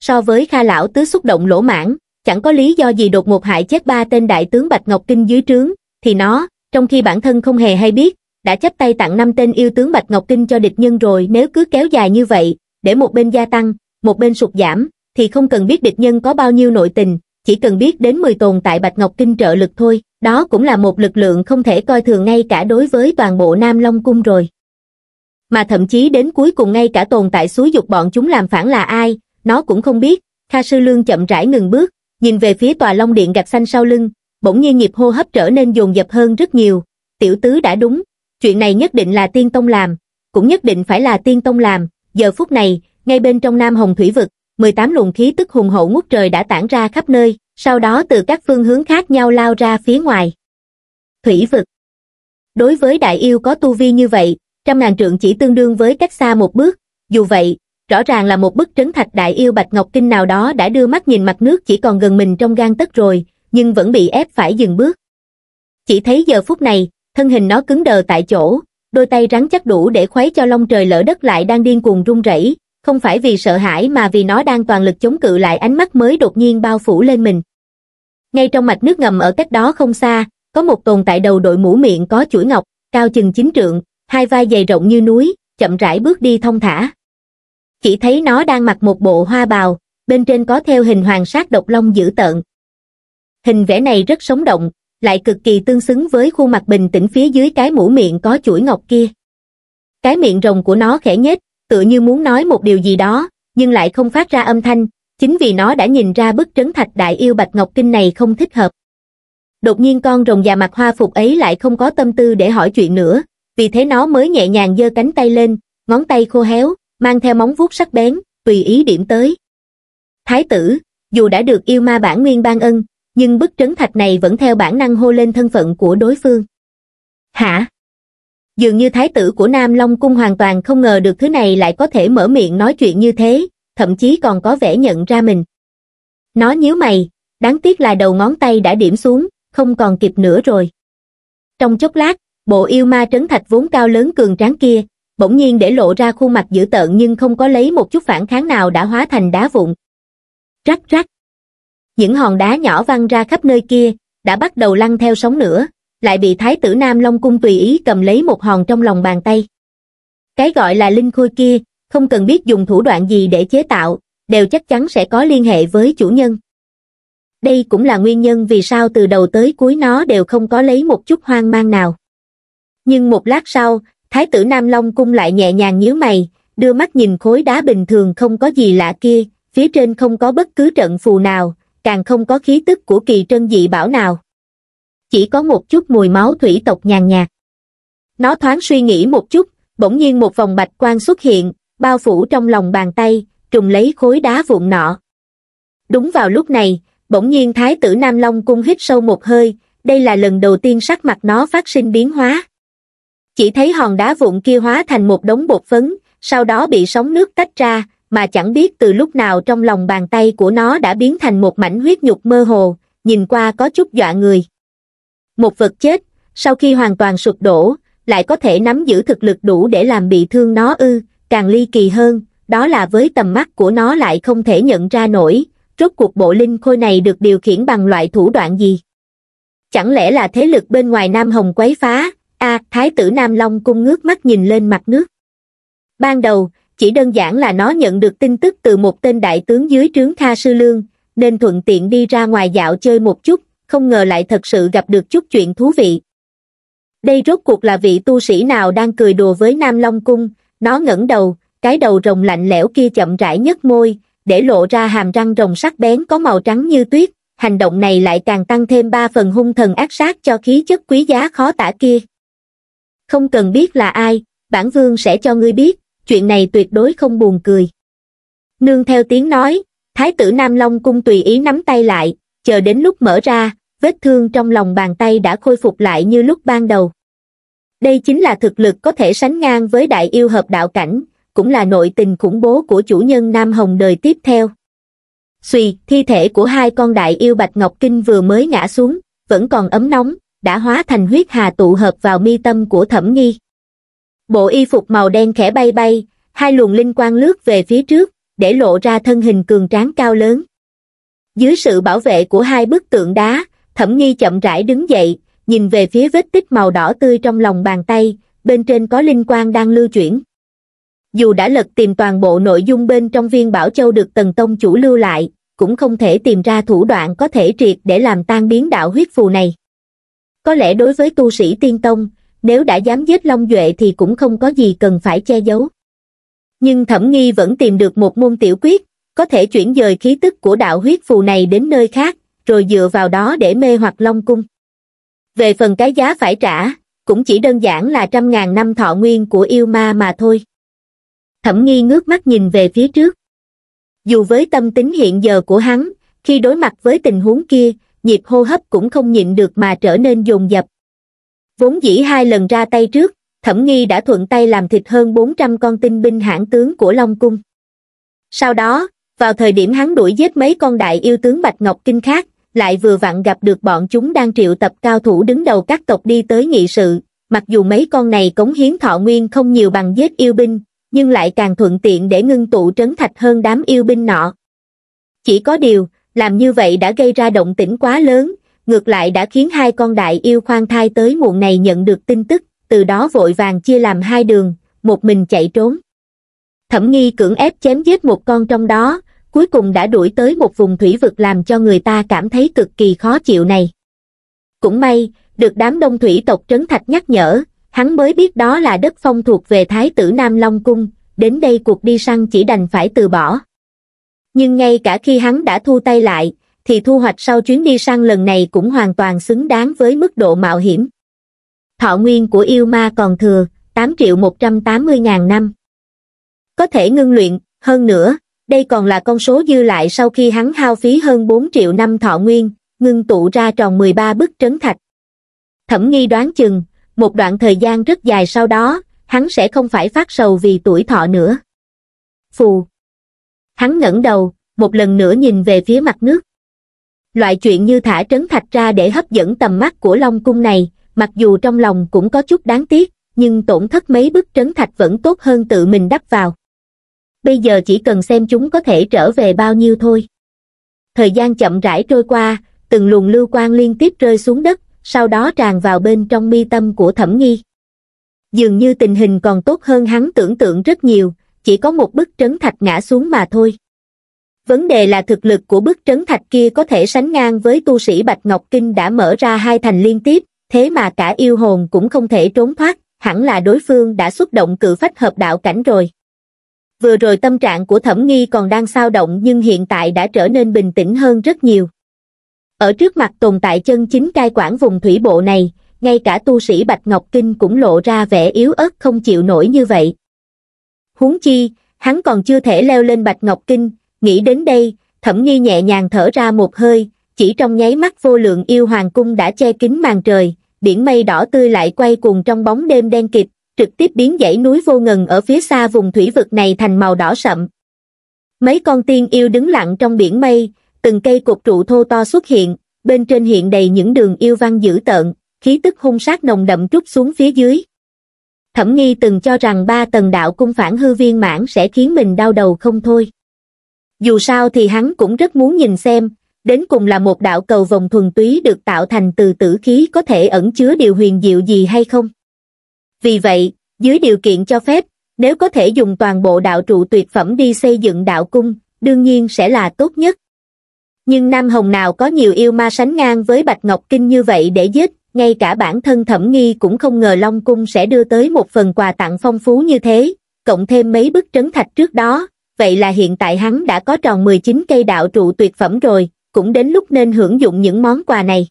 So với Kha Lão Tứ xúc động lỗ mãn, chẳng có lý do gì đột ngột hại chết ba tên đại tướng Bạch Ngọc Kinh dưới trướng, thì nó, trong khi bản thân không hề hay biết, đã chấp tay tặng năm tên yêu tướng Bạch Ngọc Kinh cho địch nhân rồi nếu cứ kéo dài như vậy, để một bên gia tăng, một bên sụt giảm, thì không cần biết địch nhân có bao nhiêu nội tình, chỉ cần biết đến 10 tồn tại Bạch Ngọc Kinh trợ lực thôi, đó cũng là một lực lượng không thể coi thường ngay cả đối với toàn bộ Nam Long Cung rồi. Mà thậm chí đến cuối cùng ngay cả tồn tại Suối dục bọn chúng làm phản là ai, nó cũng không biết, Kha Sư Lương chậm rãi ngừng bước, nhìn về phía tòa Long Điện gạch xanh sau lưng, bỗng nhiên nhịp hô hấp trở nên dồn dập hơn rất nhiều, tiểu tứ đã đúng, chuyện này nhất định là tiên tông làm, cũng nhất định phải là tiên tông làm, giờ phút này, ngay bên trong Nam Hồng Thủy Vực, 18 luồng khí tức hùng hậu ngút trời đã tản ra khắp nơi, sau đó từ các phương hướng khác nhau lao ra phía ngoài. Thủy vực Đối với đại yêu có tu vi như vậy, trăm ngàn trượng chỉ tương đương với cách xa một bước, dù vậy, rõ ràng là một bức trấn thạch đại yêu Bạch Ngọc Kinh nào đó đã đưa mắt nhìn mặt nước chỉ còn gần mình trong gan tấc rồi, nhưng vẫn bị ép phải dừng bước. Chỉ thấy giờ phút này, thân hình nó cứng đờ tại chỗ, đôi tay rắn chắc đủ để khuấy cho long trời lỡ đất lại đang điên cuồng rung rẩy, không phải vì sợ hãi mà vì nó đang toàn lực chống cự lại ánh mắt mới đột nhiên bao phủ lên mình. Ngay trong mạch nước ngầm ở cách đó không xa, có một tồn tại đầu đội mũ miệng có chuỗi ngọc, cao chừng chín trượng, hai vai dày rộng như núi, chậm rãi bước đi thông thả. Chỉ thấy nó đang mặc một bộ hoa bào, bên trên có theo hình hoàng sát độc long dữ tợn. Hình vẽ này rất sống động, lại cực kỳ tương xứng với khuôn mặt bình tĩnh phía dưới cái mũ miệng có chuỗi ngọc kia. Cái miệng rồng của nó khẽ nhếch, tựa như muốn nói một điều gì đó, nhưng lại không phát ra âm thanh, chính vì nó đã nhìn ra bức trấn thạch đại yêu Bạch Ngọc Kinh này không thích hợp. Đột nhiên con rồng già mặt hoa phục ấy lại không có tâm tư để hỏi chuyện nữa, vì thế nó mới nhẹ nhàng giơ cánh tay lên, ngón tay khô héo, mang theo móng vuốt sắc bén, tùy ý điểm tới. Thái tử, dù đã được yêu ma bản nguyên ban ân, nhưng bức trấn thạch này vẫn theo bản năng hô lên thân phận của đối phương. Hả? dường như thái tử của Nam Long Cung hoàn toàn không ngờ được thứ này lại có thể mở miệng nói chuyện như thế, thậm chí còn có vẻ nhận ra mình. Nó nhíu mày, đáng tiếc là đầu ngón tay đã điểm xuống, không còn kịp nữa rồi. Trong chốc lát, bộ yêu ma trấn thạch vốn cao lớn cường tráng kia, bỗng nhiên để lộ ra khuôn mặt dữ tợn nhưng không có lấy một chút phản kháng nào đã hóa thành đá vụn. Rắc rắc. Những hòn đá nhỏ văng ra khắp nơi kia, đã bắt đầu lăn theo sóng nữa, lại bị thái tử Nam Long Cung tùy ý cầm lấy một hòn trong lòng bàn tay. Cái gọi là linh khôi kia, không cần biết dùng thủ đoạn gì để chế tạo, đều chắc chắn sẽ có liên hệ với chủ nhân. Đây cũng là nguyên nhân vì sao từ đầu tới cuối nó đều không có lấy một chút hoang mang nào. Nhưng một lát sau, thái tử Nam Long Cung lại nhẹ nhàng nhíu mày, đưa mắt nhìn khối đá bình thường không có gì lạ kia, phía trên không có bất cứ trận phù nào, càng không có khí tức của kỳ trân dị bảo nào chỉ có một chút mùi máu thủy tộc nhàn nhạt. Nó thoáng suy nghĩ một chút, bỗng nhiên một vòng bạch quang xuất hiện, bao phủ trong lòng bàn tay, trùng lấy khối đá vụn nọ. Đúng vào lúc này, bỗng nhiên thái tử Nam Long cung hít sâu một hơi, đây là lần đầu tiên sắc mặt nó phát sinh biến hóa. Chỉ thấy hòn đá vụn kia hóa thành một đống bột phấn, sau đó bị sóng nước tách ra, mà chẳng biết từ lúc nào trong lòng bàn tay của nó đã biến thành một mảnh huyết nhục mơ hồ, nhìn qua có chút dọa người. Một vật chết, sau khi hoàn toàn sụp đổ, lại có thể nắm giữ thực lực đủ để làm bị thương nó ư, càng ly kỳ hơn, đó là với tầm mắt của nó lại không thể nhận ra nổi, rốt cuộc bộ linh khôi này được điều khiển bằng loại thủ đoạn gì. Chẳng lẽ là thế lực bên ngoài Nam Hồng quấy phá, a Thái tử Nam Long cung ngước mắt nhìn lên mặt nước. Ban đầu, chỉ đơn giản là nó nhận được tin tức từ một tên đại tướng dưới trướng Kha Sư Lương, nên thuận tiện đi ra ngoài dạo chơi một chút, không ngờ lại thật sự gặp được chút chuyện thú vị. Đây rốt cuộc là vị tu sĩ nào đang cười đùa với Nam Long Cung, nó ngẩng đầu, cái đầu rồng lạnh lẽo kia chậm rãi nhếch môi, để lộ ra hàm răng rồng sắc bén có màu trắng như tuyết, hành động này lại càng tăng thêm ba phần hung thần ác sát cho khí chất quý giá khó tả kia. Không cần biết là ai, bản vương sẽ cho ngươi biết, chuyện này tuyệt đối không buồn cười. Nương theo tiếng nói, thái tử Nam Long cung tùy ý nắm tay lại, chờ đến lúc mở ra, vết thương trong lòng bàn tay đã khôi phục lại như lúc ban đầu. Đây chính là thực lực có thể sánh ngang với đại yêu hợp đạo cảnh, cũng là nội tình khủng bố của chủ nhân Nam Hồng đời tiếp theo. Xùy, thi thể của hai con đại yêu Bạch Ngọc Kinh vừa mới ngã xuống, vẫn còn ấm nóng, đã hóa thành huyết hà tụ hợp vào mi tâm của thẩm nghi. Bộ y phục màu đen khẽ bay bay, hai luồng linh quang lướt về phía trước, để lộ ra thân hình cường tráng cao lớn. Dưới sự bảo vệ của hai bức tượng đá, Thẩm Nghi chậm rãi đứng dậy, nhìn về phía vết tích màu đỏ tươi trong lòng bàn tay, bên trên có linh quang đang lưu chuyển. Dù đã lật tìm toàn bộ nội dung bên trong viên bảo châu được Tần Tông chủ lưu lại, cũng không thể tìm ra thủ đoạn có thể triệt để làm tan biến đạo huyết phù này. Có lẽ đối với tu sĩ tiên tông, nếu đã dám giết Long Duệ thì cũng không có gì cần phải che giấu. Nhưng Thẩm Nghi vẫn tìm được một môn tiểu quyết, có thể chuyển dời khí tức của đạo huyết phù này đến nơi khác, rồi dựa vào đó để mê hoặc Long Cung. Về phần cái giá phải trả, cũng chỉ đơn giản là trăm ngàn năm thọ nguyên của yêu ma mà thôi. Thẩm nghi ngước mắt nhìn về phía trước. Dù với tâm tính hiện giờ của hắn, khi đối mặt với tình huống kia, nhịp hô hấp cũng không nhịn được mà trở nên dồn dập. Vốn dĩ hai lần ra tay trước, Thẩm Nghi đã thuận tay làm thịt hơn 400 con tinh binh hãn tướng của Long Cung. Sau đó, vào thời điểm hắn đuổi giết mấy con đại yêu tướng bạch ngọc kinh khác lại vừa vặn gặp được bọn chúng đang triệu tập cao thủ đứng đầu các tộc đi tới nghị sự mặc dù mấy con này cống hiến thọ nguyên không nhiều bằng giết yêu binh nhưng lại càng thuận tiện để ngưng tụ trấn thạch hơn đám yêu binh nọ chỉ có điều làm như vậy đã gây ra động tĩnh quá lớn ngược lại đã khiến hai con đại yêu khoan thai tới muộn này nhận được tin tức từ đó vội vàng chia làm hai đường một mình chạy trốn thẩm nghi cưỡng ép chém giết một con trong đó cuối cùng đã đuổi tới một vùng thủy vực làm cho người ta cảm thấy cực kỳ khó chịu này. Cũng may, được đám đông thủy tộc Trấn Thạch nhắc nhở, hắn mới biết đó là đất phong thuộc về Thái tử Nam Long Cung, đến đây cuộc đi săn chỉ đành phải từ bỏ. Nhưng ngay cả khi hắn đã thu tay lại, thì thu hoạch sau chuyến đi săn lần này cũng hoàn toàn xứng đáng với mức độ mạo hiểm. Thọ nguyên của yêu ma còn thừa, 8 triệu 180 ngàn năm. Có thể ngưng luyện, hơn nữa, đây còn là con số dư lại sau khi hắn hao phí hơn 4 triệu năm thọ nguyên, ngưng tụ ra tròn 13 bức trấn thạch. Thẩm nghi đoán chừng, một đoạn thời gian rất dài sau đó, hắn sẽ không phải phát sầu vì tuổi thọ nữa. Phù. Hắn ngẩng đầu, một lần nữa nhìn về phía mặt nước. Loại chuyện như thả trấn thạch ra để hấp dẫn tầm mắt của Long Cung này, mặc dù trong lòng cũng có chút đáng tiếc, nhưng tổn thất mấy bức trấn thạch vẫn tốt hơn tự mình đắp vào bây giờ chỉ cần xem chúng có thể trở về bao nhiêu thôi thời gian chậm rãi trôi qua từng luồng lưu quang liên tiếp rơi xuống đất sau đó tràn vào bên trong mi tâm của thẩm nghi dường như tình hình còn tốt hơn hắn tưởng tượng rất nhiều chỉ có một bức trấn thạch ngã xuống mà thôi vấn đề là thực lực của bức trấn thạch kia có thể sánh ngang với tu sĩ bạch ngọc kinh đã mở ra hai thành liên tiếp thế mà cả yêu hồn cũng không thể trốn thoát hẳn là đối phương đã xuất động cự phách hợp đạo cảnh rồi vừa rồi tâm trạng của thẩm nghi còn đang sao động nhưng hiện tại đã trở nên bình tĩnh hơn rất nhiều. Ở trước mặt tồn tại chân chính cai quản vùng thủy bộ này, ngay cả tu sĩ Bạch Ngọc Kinh cũng lộ ra vẻ yếu ớt không chịu nổi như vậy. Huống chi, hắn còn chưa thể leo lên Bạch Ngọc Kinh, nghĩ đến đây, thẩm nghi nhẹ nhàng thở ra một hơi, chỉ trong nháy mắt vô lượng yêu hoàng cung đã che kín màn trời, biển mây đỏ tươi lại quay cuồng trong bóng đêm đen kịt, trực tiếp biến dãy núi vô ngần ở phía xa vùng thủy vực này thành màu đỏ sậm. Mấy con tiên yêu đứng lặng trong biển mây, từng cây cột trụ thô to xuất hiện, bên trên hiện đầy những đường yêu văn dữ tợn, khí tức hung sát nồng đậm trút xuống phía dưới. Thẩm nghi từng cho rằng ba tầng đạo cung phản hư viên mãn sẽ khiến mình đau đầu không thôi. Dù sao thì hắn cũng rất muốn nhìn xem, đến cùng là một đạo cầu vòng thuần túy được tạo thành từ tử khí có thể ẩn chứa điều huyền diệu gì hay không. Vì vậy, dưới điều kiện cho phép, nếu có thể dùng toàn bộ đạo trụ tuyệt phẩm đi xây dựng đạo cung, đương nhiên sẽ là tốt nhất. Nhưng Nam Hồng nào có nhiều yêu ma sánh ngang với Bạch Ngọc Kinh như vậy để giết, ngay cả bản thân thẩm nghi cũng không ngờ Long Cung sẽ đưa tới một phần quà tặng phong phú như thế, cộng thêm mấy bức trấn thạch trước đó, vậy là hiện tại hắn đã có tròn 19 cây đạo trụ tuyệt phẩm rồi, cũng đến lúc nên hưởng dụng những món quà này.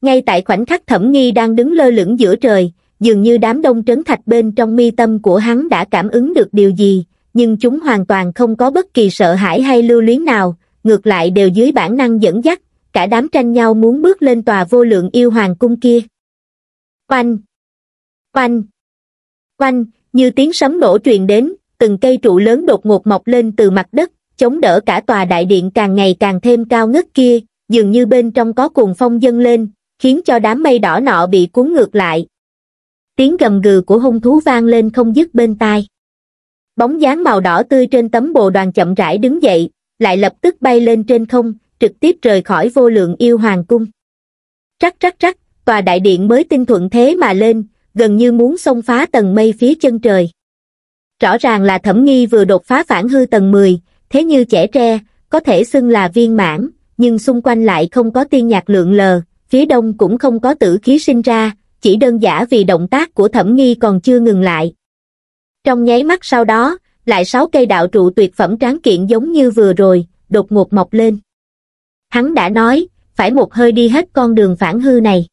Ngay tại khoảnh khắc thẩm nghi đang đứng lơ lửng giữa trời, dường như đám đông trấn thạch bên trong mi tâm của hắn đã cảm ứng được điều gì, nhưng chúng hoàn toàn không có bất kỳ sợ hãi hay lưu luyến nào, ngược lại đều dưới bản năng dẫn dắt, cả đám tranh nhau muốn bước lên tòa vô lượng yêu hoàng cung kia. Oanh! Oanh! Oanh! Như tiếng sấm nổ truyền đến, từng cây trụ lớn đột ngột mọc lên từ mặt đất, chống đỡ cả tòa đại điện càng ngày càng thêm cao ngất kia, dường như bên trong có cuồng phong dâng lên, khiến cho đám mây đỏ nọ bị cuốn ngược lại, tiếng gầm gừ của hung thú vang lên không dứt bên tai. Bóng dáng màu đỏ tươi trên tấm bồ đoàn chậm rãi đứng dậy, lại lập tức bay lên trên không, trực tiếp rời khỏi vô lượng yêu hoàng cung. trắc trắc trắc tòa đại điện mới tinh thuận thế mà lên, gần như muốn xông phá tầng mây phía chân trời. Rõ ràng là thẩm nghi vừa đột phá phản hư tầng 10, thế như trẻ tre, có thể xưng là viên mãn, nhưng xung quanh lại không có tiên nhạc lượng lờ, phía đông cũng không có tử khí sinh ra, chỉ đơn giản vì động tác của thẩm nghi còn chưa ngừng lại. Trong nháy mắt sau đó, lại sáu cây đạo trụ tuyệt phẩm tráng kiện giống như vừa rồi, đột ngột mọc lên. Hắn đã nói, phải một hơi đi hết con đường phản hư này.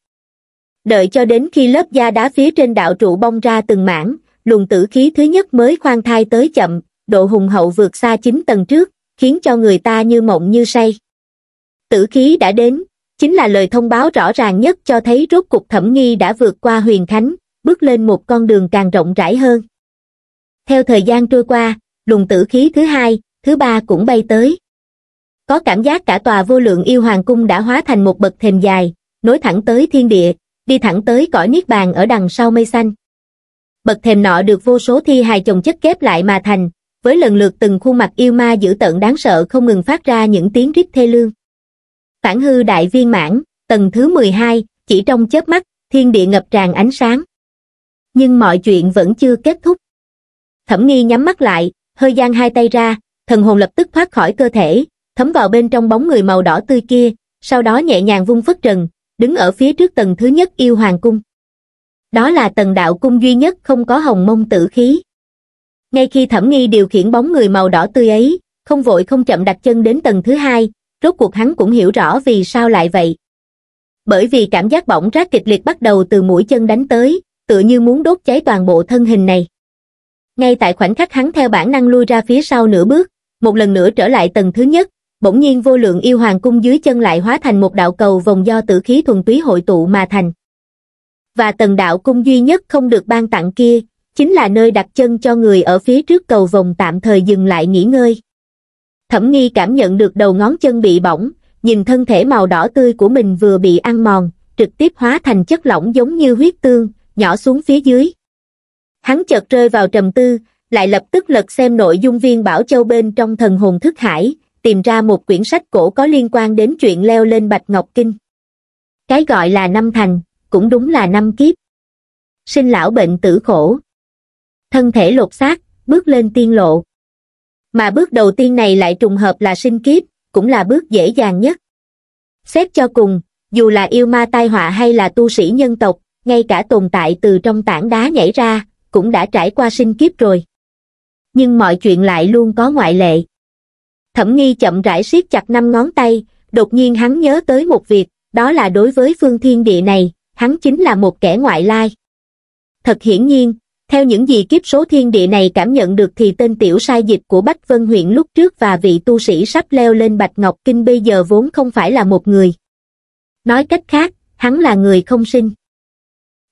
Đợi cho đến khi lớp da đá phía trên đạo trụ bong ra từng mảng, luồng tử khí thứ nhất mới khoan thai tới chậm, độ hùng hậu vượt xa chín tầng trước, khiến cho người ta như mộng như say. Tử khí đã đến, chính là lời thông báo rõ ràng nhất cho thấy rốt cuộc thẩm nghi đã vượt qua huyền khánh, bước lên một con đường càng rộng rãi hơn. Theo thời gian trôi qua, lùng tử khí thứ hai, thứ ba cũng bay tới. Có cảm giác cả tòa vô lượng yêu hoàng cung đã hóa thành một bậc thềm dài, nối thẳng tới thiên địa, đi thẳng tới cõi niết bàn ở đằng sau mây xanh. Bậc thềm nọ được vô số thi hài chồng chất kép lại mà thành, với lần lượt từng khuôn mặt yêu ma dữ tợn đáng sợ không ngừng phát ra những tiếng rít thê lương phản hư đại viên mãn tầng thứ 12, chỉ trong chớp mắt thiên địa ngập tràn ánh sáng nhưng mọi chuyện vẫn chưa kết thúc thẩm nghi nhắm mắt lại hơi giang hai tay ra thần hồn lập tức thoát khỏi cơ thể thấm vào bên trong bóng người màu đỏ tươi kia sau đó nhẹ nhàng vung phất trần đứng ở phía trước tầng thứ nhất yêu hoàng cung đó là tầng đạo cung duy nhất không có hồng mông tử khí ngay khi thẩm nghi điều khiển bóng người màu đỏ tươi ấy không vội không chậm đặt chân đến tầng thứ hai rốt cuộc hắn cũng hiểu rõ vì sao lại vậy bởi vì cảm giác bỏng rát kịch liệt bắt đầu từ mũi chân đánh tới tựa như muốn đốt cháy toàn bộ thân hình này ngay tại khoảnh khắc hắn theo bản năng lui ra phía sau nửa bước một lần nữa trở lại tầng thứ nhất bỗng nhiên vô lượng yêu hoàng cung dưới chân lại hóa thành một đạo cầu vòng do tử khí thuần túy hội tụ mà thành và tầng đạo cung duy nhất không được ban tặng kia chính là nơi đặt chân cho người ở phía trước cầu vòng tạm thời dừng lại nghỉ ngơi Thẩm nghi cảm nhận được đầu ngón chân bị bỏng, nhìn thân thể màu đỏ tươi của mình vừa bị ăn mòn, trực tiếp hóa thành chất lỏng giống như huyết tương, nhỏ xuống phía dưới. Hắn chợt rơi vào trầm tư, lại lập tức lật xem nội dung viên Bảo Châu bên trong thần hồn thức hải, tìm ra một quyển sách cổ có liên quan đến chuyện leo lên Bạch Ngọc Kinh. Cái gọi là năm thành, cũng đúng là năm kiếp. Sinh lão bệnh tử khổ. Thân thể lột xác, bước lên tiên lộ mà bước đầu tiên này lại trùng hợp là sinh kiếp, cũng là bước dễ dàng nhất. Xét cho cùng, dù là yêu ma tai họa hay là tu sĩ nhân tộc, ngay cả tồn tại từ trong tảng đá nhảy ra, cũng đã trải qua sinh kiếp rồi. Nhưng mọi chuyện lại luôn có ngoại lệ. Thẩm nghi chậm rãi siết chặt năm ngón tay, đột nhiên hắn nhớ tới một việc, đó là đối với phương thiên địa này, hắn chính là một kẻ ngoại lai. Thật hiển nhiên, theo những gì kiếp số thiên địa này cảm nhận được thì tên tiểu sai dịch của Bách Vân huyện lúc trước và vị tu sĩ sắp leo lên Bạch Ngọc Kinh bây giờ vốn không phải là một người. Nói cách khác, hắn là người không sinh.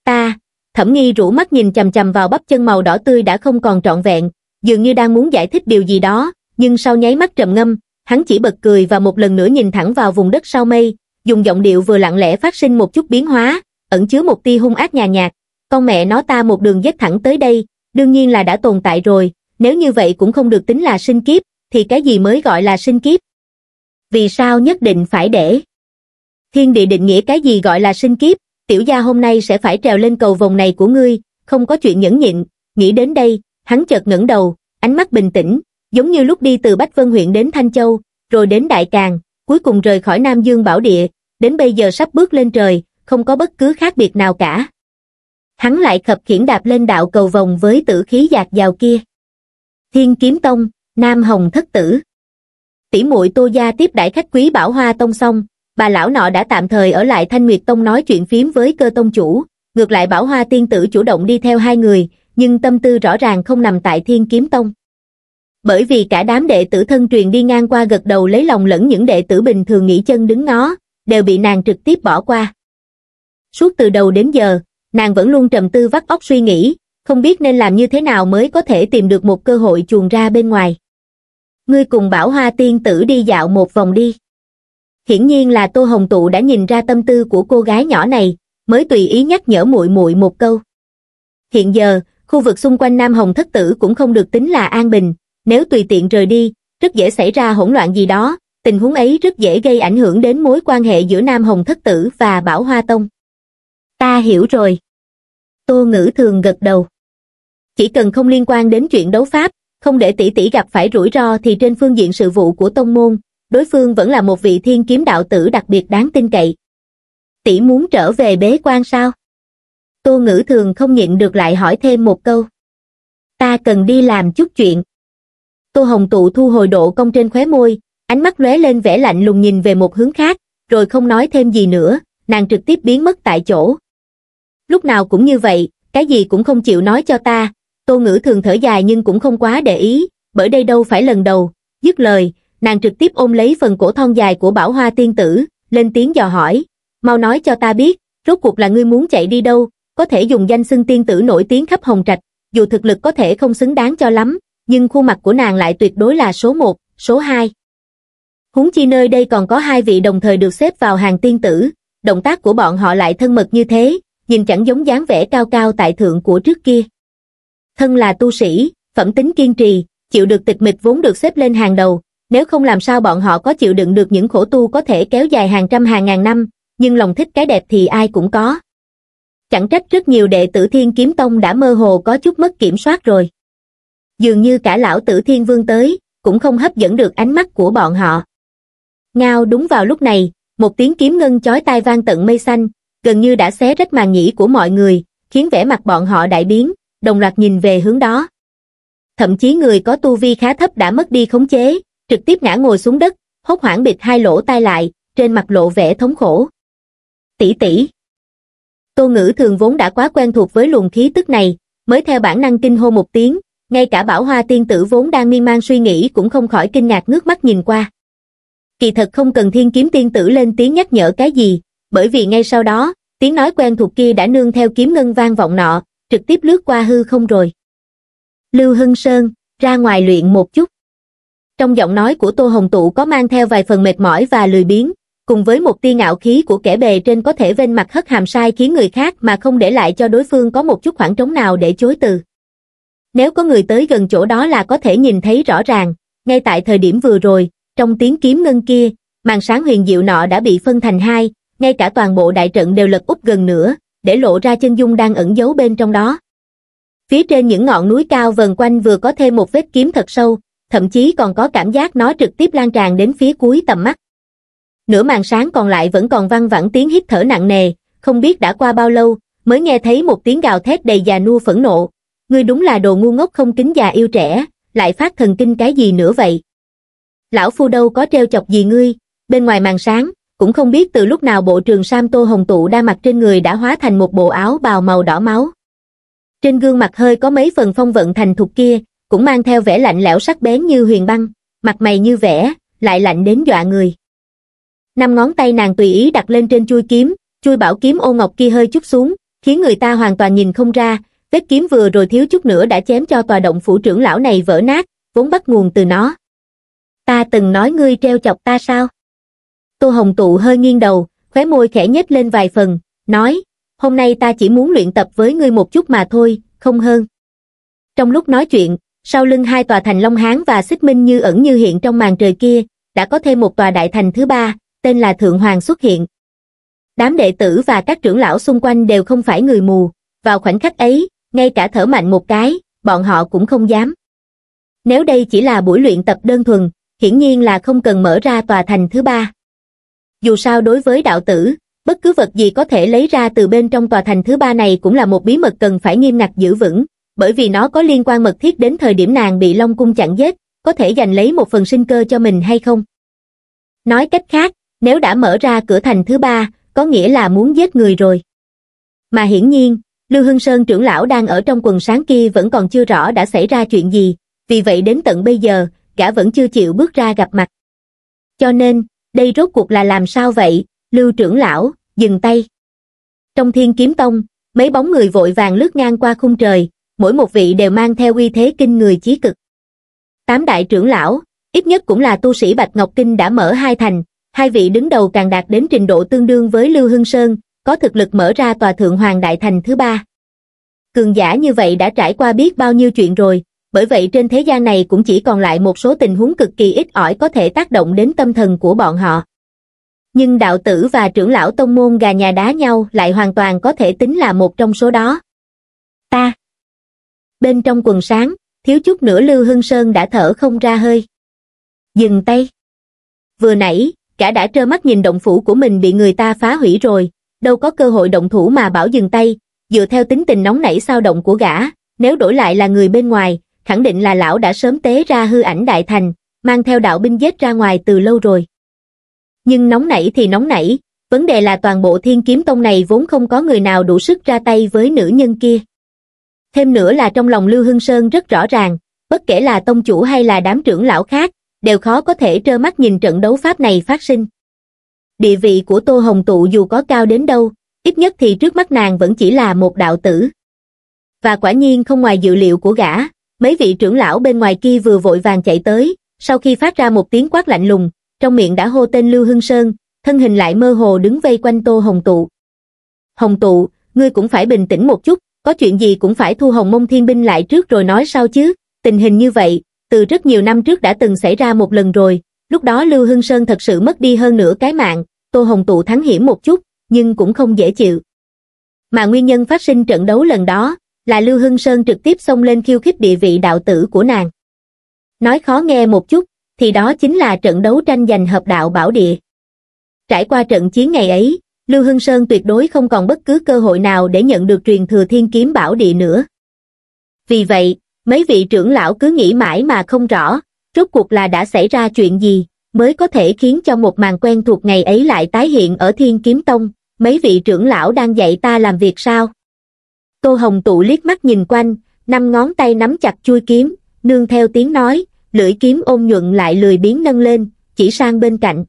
Ta, thẩm nghi rũ mắt nhìn chầm chầm vào bắp chân màu đỏ tươi đã không còn trọn vẹn, dường như đang muốn giải thích điều gì đó, nhưng sau nháy mắt trầm ngâm, hắn chỉ bật cười và một lần nữa nhìn thẳng vào vùng đất sau mây, dùng giọng điệu vừa lặng lẽ phát sinh một chút biến hóa, ẩn chứa một tia hung ác nhà nhạt, con mẹ nó ta một đường dết thẳng tới đây, đương nhiên là đã tồn tại rồi, nếu như vậy cũng không được tính là sinh kiếp, thì cái gì mới gọi là sinh kiếp? Vì sao nhất định phải để? Thiên địa định nghĩa cái gì gọi là sinh kiếp, tiểu gia hôm nay sẽ phải trèo lên cầu vòng này của ngươi, không có chuyện nhẫn nhịn, nghĩ đến đây, hắn chợt ngẩng đầu, ánh mắt bình tĩnh, giống như lúc đi từ Bách Vân huyện đến Thanh Châu, rồi đến Đại Càng, cuối cùng rời khỏi Nam Dương Bảo Địa, đến bây giờ sắp bước lên trời, không có bất cứ khác biệt nào cả hắn lại khập khiển đạp lên đạo cầu vòng với tử khí giạt vào kia. Thiên Kiếm Tông, Nam Hồng Thất Tử tỷ muội Tô Gia tiếp đãi khách quý Bảo Hoa Tông xong, bà lão nọ đã tạm thời ở lại Thanh Nguyệt Tông nói chuyện phím với cơ tông chủ, ngược lại Bảo Hoa tiên tử chủ động đi theo hai người, nhưng tâm tư rõ ràng không nằm tại Thiên Kiếm Tông. Bởi vì cả đám đệ tử thân truyền đi ngang qua gật đầu lấy lòng lẫn những đệ tử bình thường nghỉ chân đứng ngó, đều bị nàng trực tiếp bỏ qua. Suốt từ đầu đến giờ, nàng vẫn luôn trầm tư vắt óc suy nghĩ, không biết nên làm như thế nào mới có thể tìm được một cơ hội chuồn ra bên ngoài. Ngươi cùng bảo hoa tiên tử đi dạo một vòng đi. Hiển nhiên là Tô Hồng Tụ đã nhìn ra tâm tư của cô gái nhỏ này, mới tùy ý nhắc nhở muội muội một câu. Hiện giờ, khu vực xung quanh Nam Hồng Thất Tử cũng không được tính là an bình, nếu tùy tiện rời đi, rất dễ xảy ra hỗn loạn gì đó, tình huống ấy rất dễ gây ảnh hưởng đến mối quan hệ giữa Nam Hồng Thất Tử và Bảo Hoa Tông. Ta hiểu rồi. Tô Ngữ Thường gật đầu. Chỉ cần không liên quan đến chuyện đấu pháp, không để tỷ tỷ gặp phải rủi ro thì trên phương diện sự vụ của tông môn, đối phương vẫn là một vị thiên kiếm đạo tử đặc biệt đáng tin cậy. Tỷ muốn trở về bế quan sao? Tô Ngữ Thường không nhịn được lại hỏi thêm một câu. Ta cần đi làm chút chuyện. Tô Hồng Tụ thu hồi độ công trên khóe môi, ánh mắt lóe lên vẻ lạnh lùng nhìn về một hướng khác, rồi không nói thêm gì nữa, nàng trực tiếp biến mất tại chỗ, lúc nào cũng như vậy, cái gì cũng không chịu nói cho ta, tô ngữ thường thở dài nhưng cũng không quá để ý, bởi đây đâu phải lần đầu, dứt lời, nàng trực tiếp ôm lấy phần cổ thon dài của bảo hoa tiên tử, lên tiếng dò hỏi, mau nói cho ta biết, rốt cuộc là ngươi muốn chạy đi đâu, có thể dùng danh xưng tiên tử nổi tiếng khắp hồng trạch, dù thực lực có thể không xứng đáng cho lắm, nhưng khuôn mặt của nàng lại tuyệt đối là số 1, số 2. Huống chi nơi đây còn có hai vị đồng thời được xếp vào hàng tiên tử, động tác của bọn họ lại thân mật như thế, nhìn chẳng giống dáng vẻ cao cao tại thượng của trước kia. Thân là tu sĩ, phẩm tính kiên trì, chịu được tịch mịch vốn được xếp lên hàng đầu, nếu không làm sao bọn họ có chịu đựng được những khổ tu có thể kéo dài hàng trăm hàng ngàn năm, nhưng lòng thích cái đẹp thì ai cũng có. Chẳng trách rất nhiều đệ tử Thiên Kiếm Tông đã mơ hồ có chút mất kiểm soát rồi. Dường như cả lão tử Thiên Vương tới, cũng không hấp dẫn được ánh mắt của bọn họ. Ngao đúng vào lúc này, một tiếng kiếm ngân chói tai vang tận mây xanh, gần như đã xé rách màn nhĩ của mọi người, khiến vẻ mặt bọn họ đại biến, đồng loạt nhìn về hướng đó. Thậm chí người có tu vi khá thấp đã mất đi khống chế, trực tiếp ngã ngồi xuống đất, hốt hoảng bịt hai lỗ tai lại, trên mặt lộ vẻ thống khổ. Tỷ tỷ. Tô ngữ thường vốn đã quá quen thuộc với luồng khí tức này, mới theo bản năng kinh hô một tiếng, ngay cả bảo hoa tiên tử vốn đang miên man suy nghĩ cũng không khỏi kinh ngạc ngước mắt nhìn qua. Kỳ thật không cần thiên kiếm tiên tử lên tiếng nhắc nhở cái gì, bởi vì ngay sau đó, tiếng nói quen thuộc kia đã nương theo kiếm ngân vang vọng nọ, trực tiếp lướt qua hư không rồi. Lưu Hưng Sơn, ra ngoài luyện một chút. Trong giọng nói của Tô Hồng Tụ có mang theo vài phần mệt mỏi và lười biếng, cùng với một tia ngạo khí của kẻ bề trên có thể vênh mặt hất hàm sai khiến người khác mà không để lại cho đối phương có một chút khoảng trống nào để chối từ. Nếu có người tới gần chỗ đó là có thể nhìn thấy rõ ràng, ngay tại thời điểm vừa rồi, trong tiếng kiếm ngân kia, màn sáng huyền diệu nọ đã bị phân thành hai, ngay cả toàn bộ đại trận đều lật úp gần nữa, để lộ ra chân dung đang ẩn giấu bên trong đó. Phía trên những ngọn núi cao vần quanh vừa có thêm một vết kiếm thật sâu, thậm chí còn có cảm giác nó trực tiếp lan tràn đến phía cuối tầm mắt. Nửa màn sáng còn lại vẫn còn văng vẳng tiếng hít thở nặng nề, không biết đã qua bao lâu, mới nghe thấy một tiếng gào thét đầy già nua phẫn nộ. Ngươi đúng là đồ ngu ngốc không kính già yêu trẻ, lại phát thần kinh cái gì nữa vậy? Lão phu đâu có treo chọc gì ngươi, bên ngoài màn sáng, cũng không biết từ lúc nào bộ trường sam tô hồng tụ đa mặc trên người đã hóa thành một bộ áo bào màu đỏ máu. Trên gương mặt hơi có mấy phần phong vận thành thục kia, cũng mang theo vẻ lạnh lẽo sắc bén như huyền băng, mặt mày như vẽ, lại lạnh đến dọa người. Năm ngón tay nàng tùy ý đặt lên trên chuôi kiếm, chuôi bảo kiếm ô ngọc kia hơi chút xuống, khiến người ta hoàn toàn nhìn không ra, vết kiếm vừa rồi thiếu chút nữa đã chém cho tòa động phủ trưởng lão này vỡ nát, vốn bắt nguồn từ nó. Ta từng nói ngươi treo chọc ta sao? Tô Hồng Tụ hơi nghiêng đầu, khóe môi khẽ nhếch lên vài phần, nói, hôm nay ta chỉ muốn luyện tập với ngươi một chút mà thôi, không hơn. Trong lúc nói chuyện, sau lưng hai tòa thành Long Hán và Xích Minh như ẩn như hiện trong màn trời kia, đã có thêm một tòa đại thành thứ ba, tên là Thượng Hoàng xuất hiện. Đám đệ tử và các trưởng lão xung quanh đều không phải người mù, vào khoảnh khắc ấy, ngay cả thở mạnh một cái, bọn họ cũng không dám. Nếu đây chỉ là buổi luyện tập đơn thuần, hiển nhiên là không cần mở ra tòa thành thứ ba dù sao đối với đạo tử, bất cứ vật gì có thể lấy ra từ bên trong tòa thành thứ ba này cũng là một bí mật cần phải nghiêm ngặt giữ vững, bởi vì nó có liên quan mật thiết đến thời điểm nàng bị Long Cung chặn giết, có thể giành lấy một phần sinh cơ cho mình hay không. Nói cách khác, nếu đã mở ra cửa thành thứ ba, có nghĩa là muốn giết người rồi. Mà hiển nhiên, Lưu Hưng Sơn trưởng lão đang ở trong quần sáng kia vẫn còn chưa rõ đã xảy ra chuyện gì, vì vậy đến tận bây giờ, gã vẫn chưa chịu bước ra gặp mặt. Cho nên, đây rốt cuộc là làm sao vậy lưu trưởng lão dừng tay trong thiên kiếm tông mấy bóng người vội vàng lướt ngang qua khung trời mỗi một vị đều mang theo uy thế kinh người chí cực tám đại trưởng lão ít nhất cũng là tu sĩ bạch ngọc kinh đã mở hai thành hai vị đứng đầu càng đạt đến trình độ tương đương với lưu hưng sơn có thực lực mở ra tòa thượng hoàng đại thành thứ ba cường giả như vậy đã trải qua biết bao nhiêu chuyện rồi bởi vậy trên thế gian này cũng chỉ còn lại một số tình huống cực kỳ ít ỏi có thể tác động đến tâm thần của bọn họ. Nhưng đạo tử và trưởng lão tông môn gà nhà đá nhau lại hoàn toàn có thể tính là một trong số đó. Ta Bên trong quần sáng, thiếu chút nữa Lưu Hưng Sơn đã thở không ra hơi. Dừng tay. Vừa nãy, cả đã trơ mắt nhìn động phủ của mình bị người ta phá hủy rồi, đâu có cơ hội động thủ mà bảo dừng tay, dựa theo tính tình nóng nảy sao động của gã, nếu đổi lại là người bên ngoài, khẳng định là lão đã sớm tế ra hư ảnh đại thành, mang theo đạo binh giết ra ngoài từ lâu rồi. Nhưng nóng nảy thì nóng nảy, vấn đề là toàn bộ thiên kiếm tông này vốn không có người nào đủ sức ra tay với nữ nhân kia. Thêm nữa là trong lòng Lưu Hưng Sơn rất rõ ràng, bất kể là tông chủ hay là đám trưởng lão khác, đều khó có thể trơ mắt nhìn trận đấu pháp này phát sinh. Địa vị của Tô Hồng Tụ dù có cao đến đâu, ít nhất thì trước mắt nàng vẫn chỉ là một đạo tử. Và quả nhiên không ngoài dự liệu của gã, Mấy vị trưởng lão bên ngoài kia vừa vội vàng chạy tới, sau khi phát ra một tiếng quát lạnh lùng, trong miệng đã hô tên Lưu Hưng Sơn, thân hình lại mơ hồ đứng vây quanh Tô Hồng Tụ. Hồng Tụ, ngươi cũng phải bình tĩnh một chút, có chuyện gì cũng phải thu Hồng Mông Thiên Binh lại trước rồi nói sao chứ, tình hình như vậy, từ rất nhiều năm trước đã từng xảy ra một lần rồi, lúc đó Lưu Hưng Sơn thật sự mất đi hơn nửa cái mạng, Tô Hồng Tụ thắng hiểm một chút, nhưng cũng không dễ chịu. Mà nguyên nhân phát sinh trận đấu lần đó, là Lưu Hưng Sơn trực tiếp xông lên khiêu khích địa vị đạo tử của nàng. Nói khó nghe một chút, thì đó chính là trận đấu tranh giành hợp đạo bảo địa. Trải qua trận chiến ngày ấy, Lưu Hưng Sơn tuyệt đối không còn bất cứ cơ hội nào để nhận được truyền thừa thiên kiếm bảo địa nữa. Vì vậy, mấy vị trưởng lão cứ nghĩ mãi mà không rõ, rốt cuộc là đã xảy ra chuyện gì, mới có thể khiến cho một màn quen thuộc ngày ấy lại tái hiện ở thiên kiếm tông, mấy vị trưởng lão đang dạy ta làm việc sao? Tô Hồng Tụ liếc mắt nhìn quanh, năm ngón tay nắm chặt chui kiếm, nương theo tiếng nói, lưỡi kiếm ôm nhuận lại lười biến nâng lên, chỉ sang bên cạnh.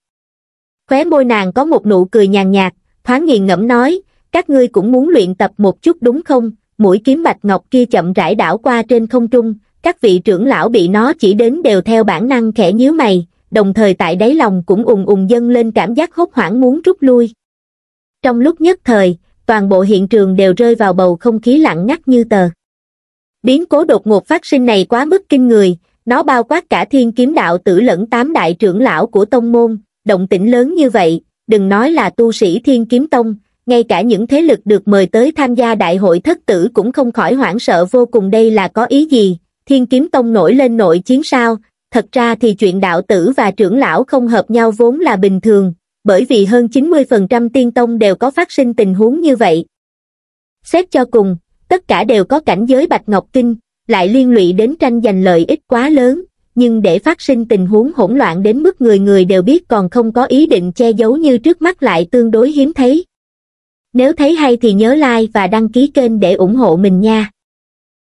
Khóe môi nàng có một nụ cười nhàn nhạt, thoáng nghiền ngẫm nói, các ngươi cũng muốn luyện tập một chút đúng không? Mũi kiếm bạch ngọc kia chậm rãi đảo qua trên không trung, các vị trưởng lão bị nó chỉ đến đều theo bản năng khẽ nhíu mày, đồng thời tại đáy lòng cũng ùng ùng dâng lên cảm giác hốt hoảng muốn rút lui. Trong lúc nhất thời, toàn bộ hiện trường đều rơi vào bầu không khí lặng ngắt như tờ. Biến cố đột ngột phát sinh này quá mức kinh người, nó bao quát cả thiên kiếm đạo tử lẫn tám đại trưởng lão của tông môn, động tĩnh lớn như vậy, đừng nói là tu sĩ thiên kiếm tông, ngay cả những thế lực được mời tới tham gia đại hội thất tử cũng không khỏi hoảng sợ vô cùng đây là có ý gì, thiên kiếm tông nổi lên nội chiến sao, thật ra thì chuyện đạo tử và trưởng lão không hợp nhau vốn là bình thường, bởi vì hơn 90% tiên tông đều có phát sinh tình huống như vậy. Xét cho cùng, tất cả đều có cảnh giới Bạch Ngọc Kinh, lại liên lụy đến tranh giành lợi ích quá lớn, nhưng để phát sinh tình huống hỗn loạn đến mức người người đều biết còn không có ý định che giấu như trước mắt lại tương đối hiếm thấy. Nếu thấy hay thì nhớ like và đăng ký kênh để ủng hộ mình nha.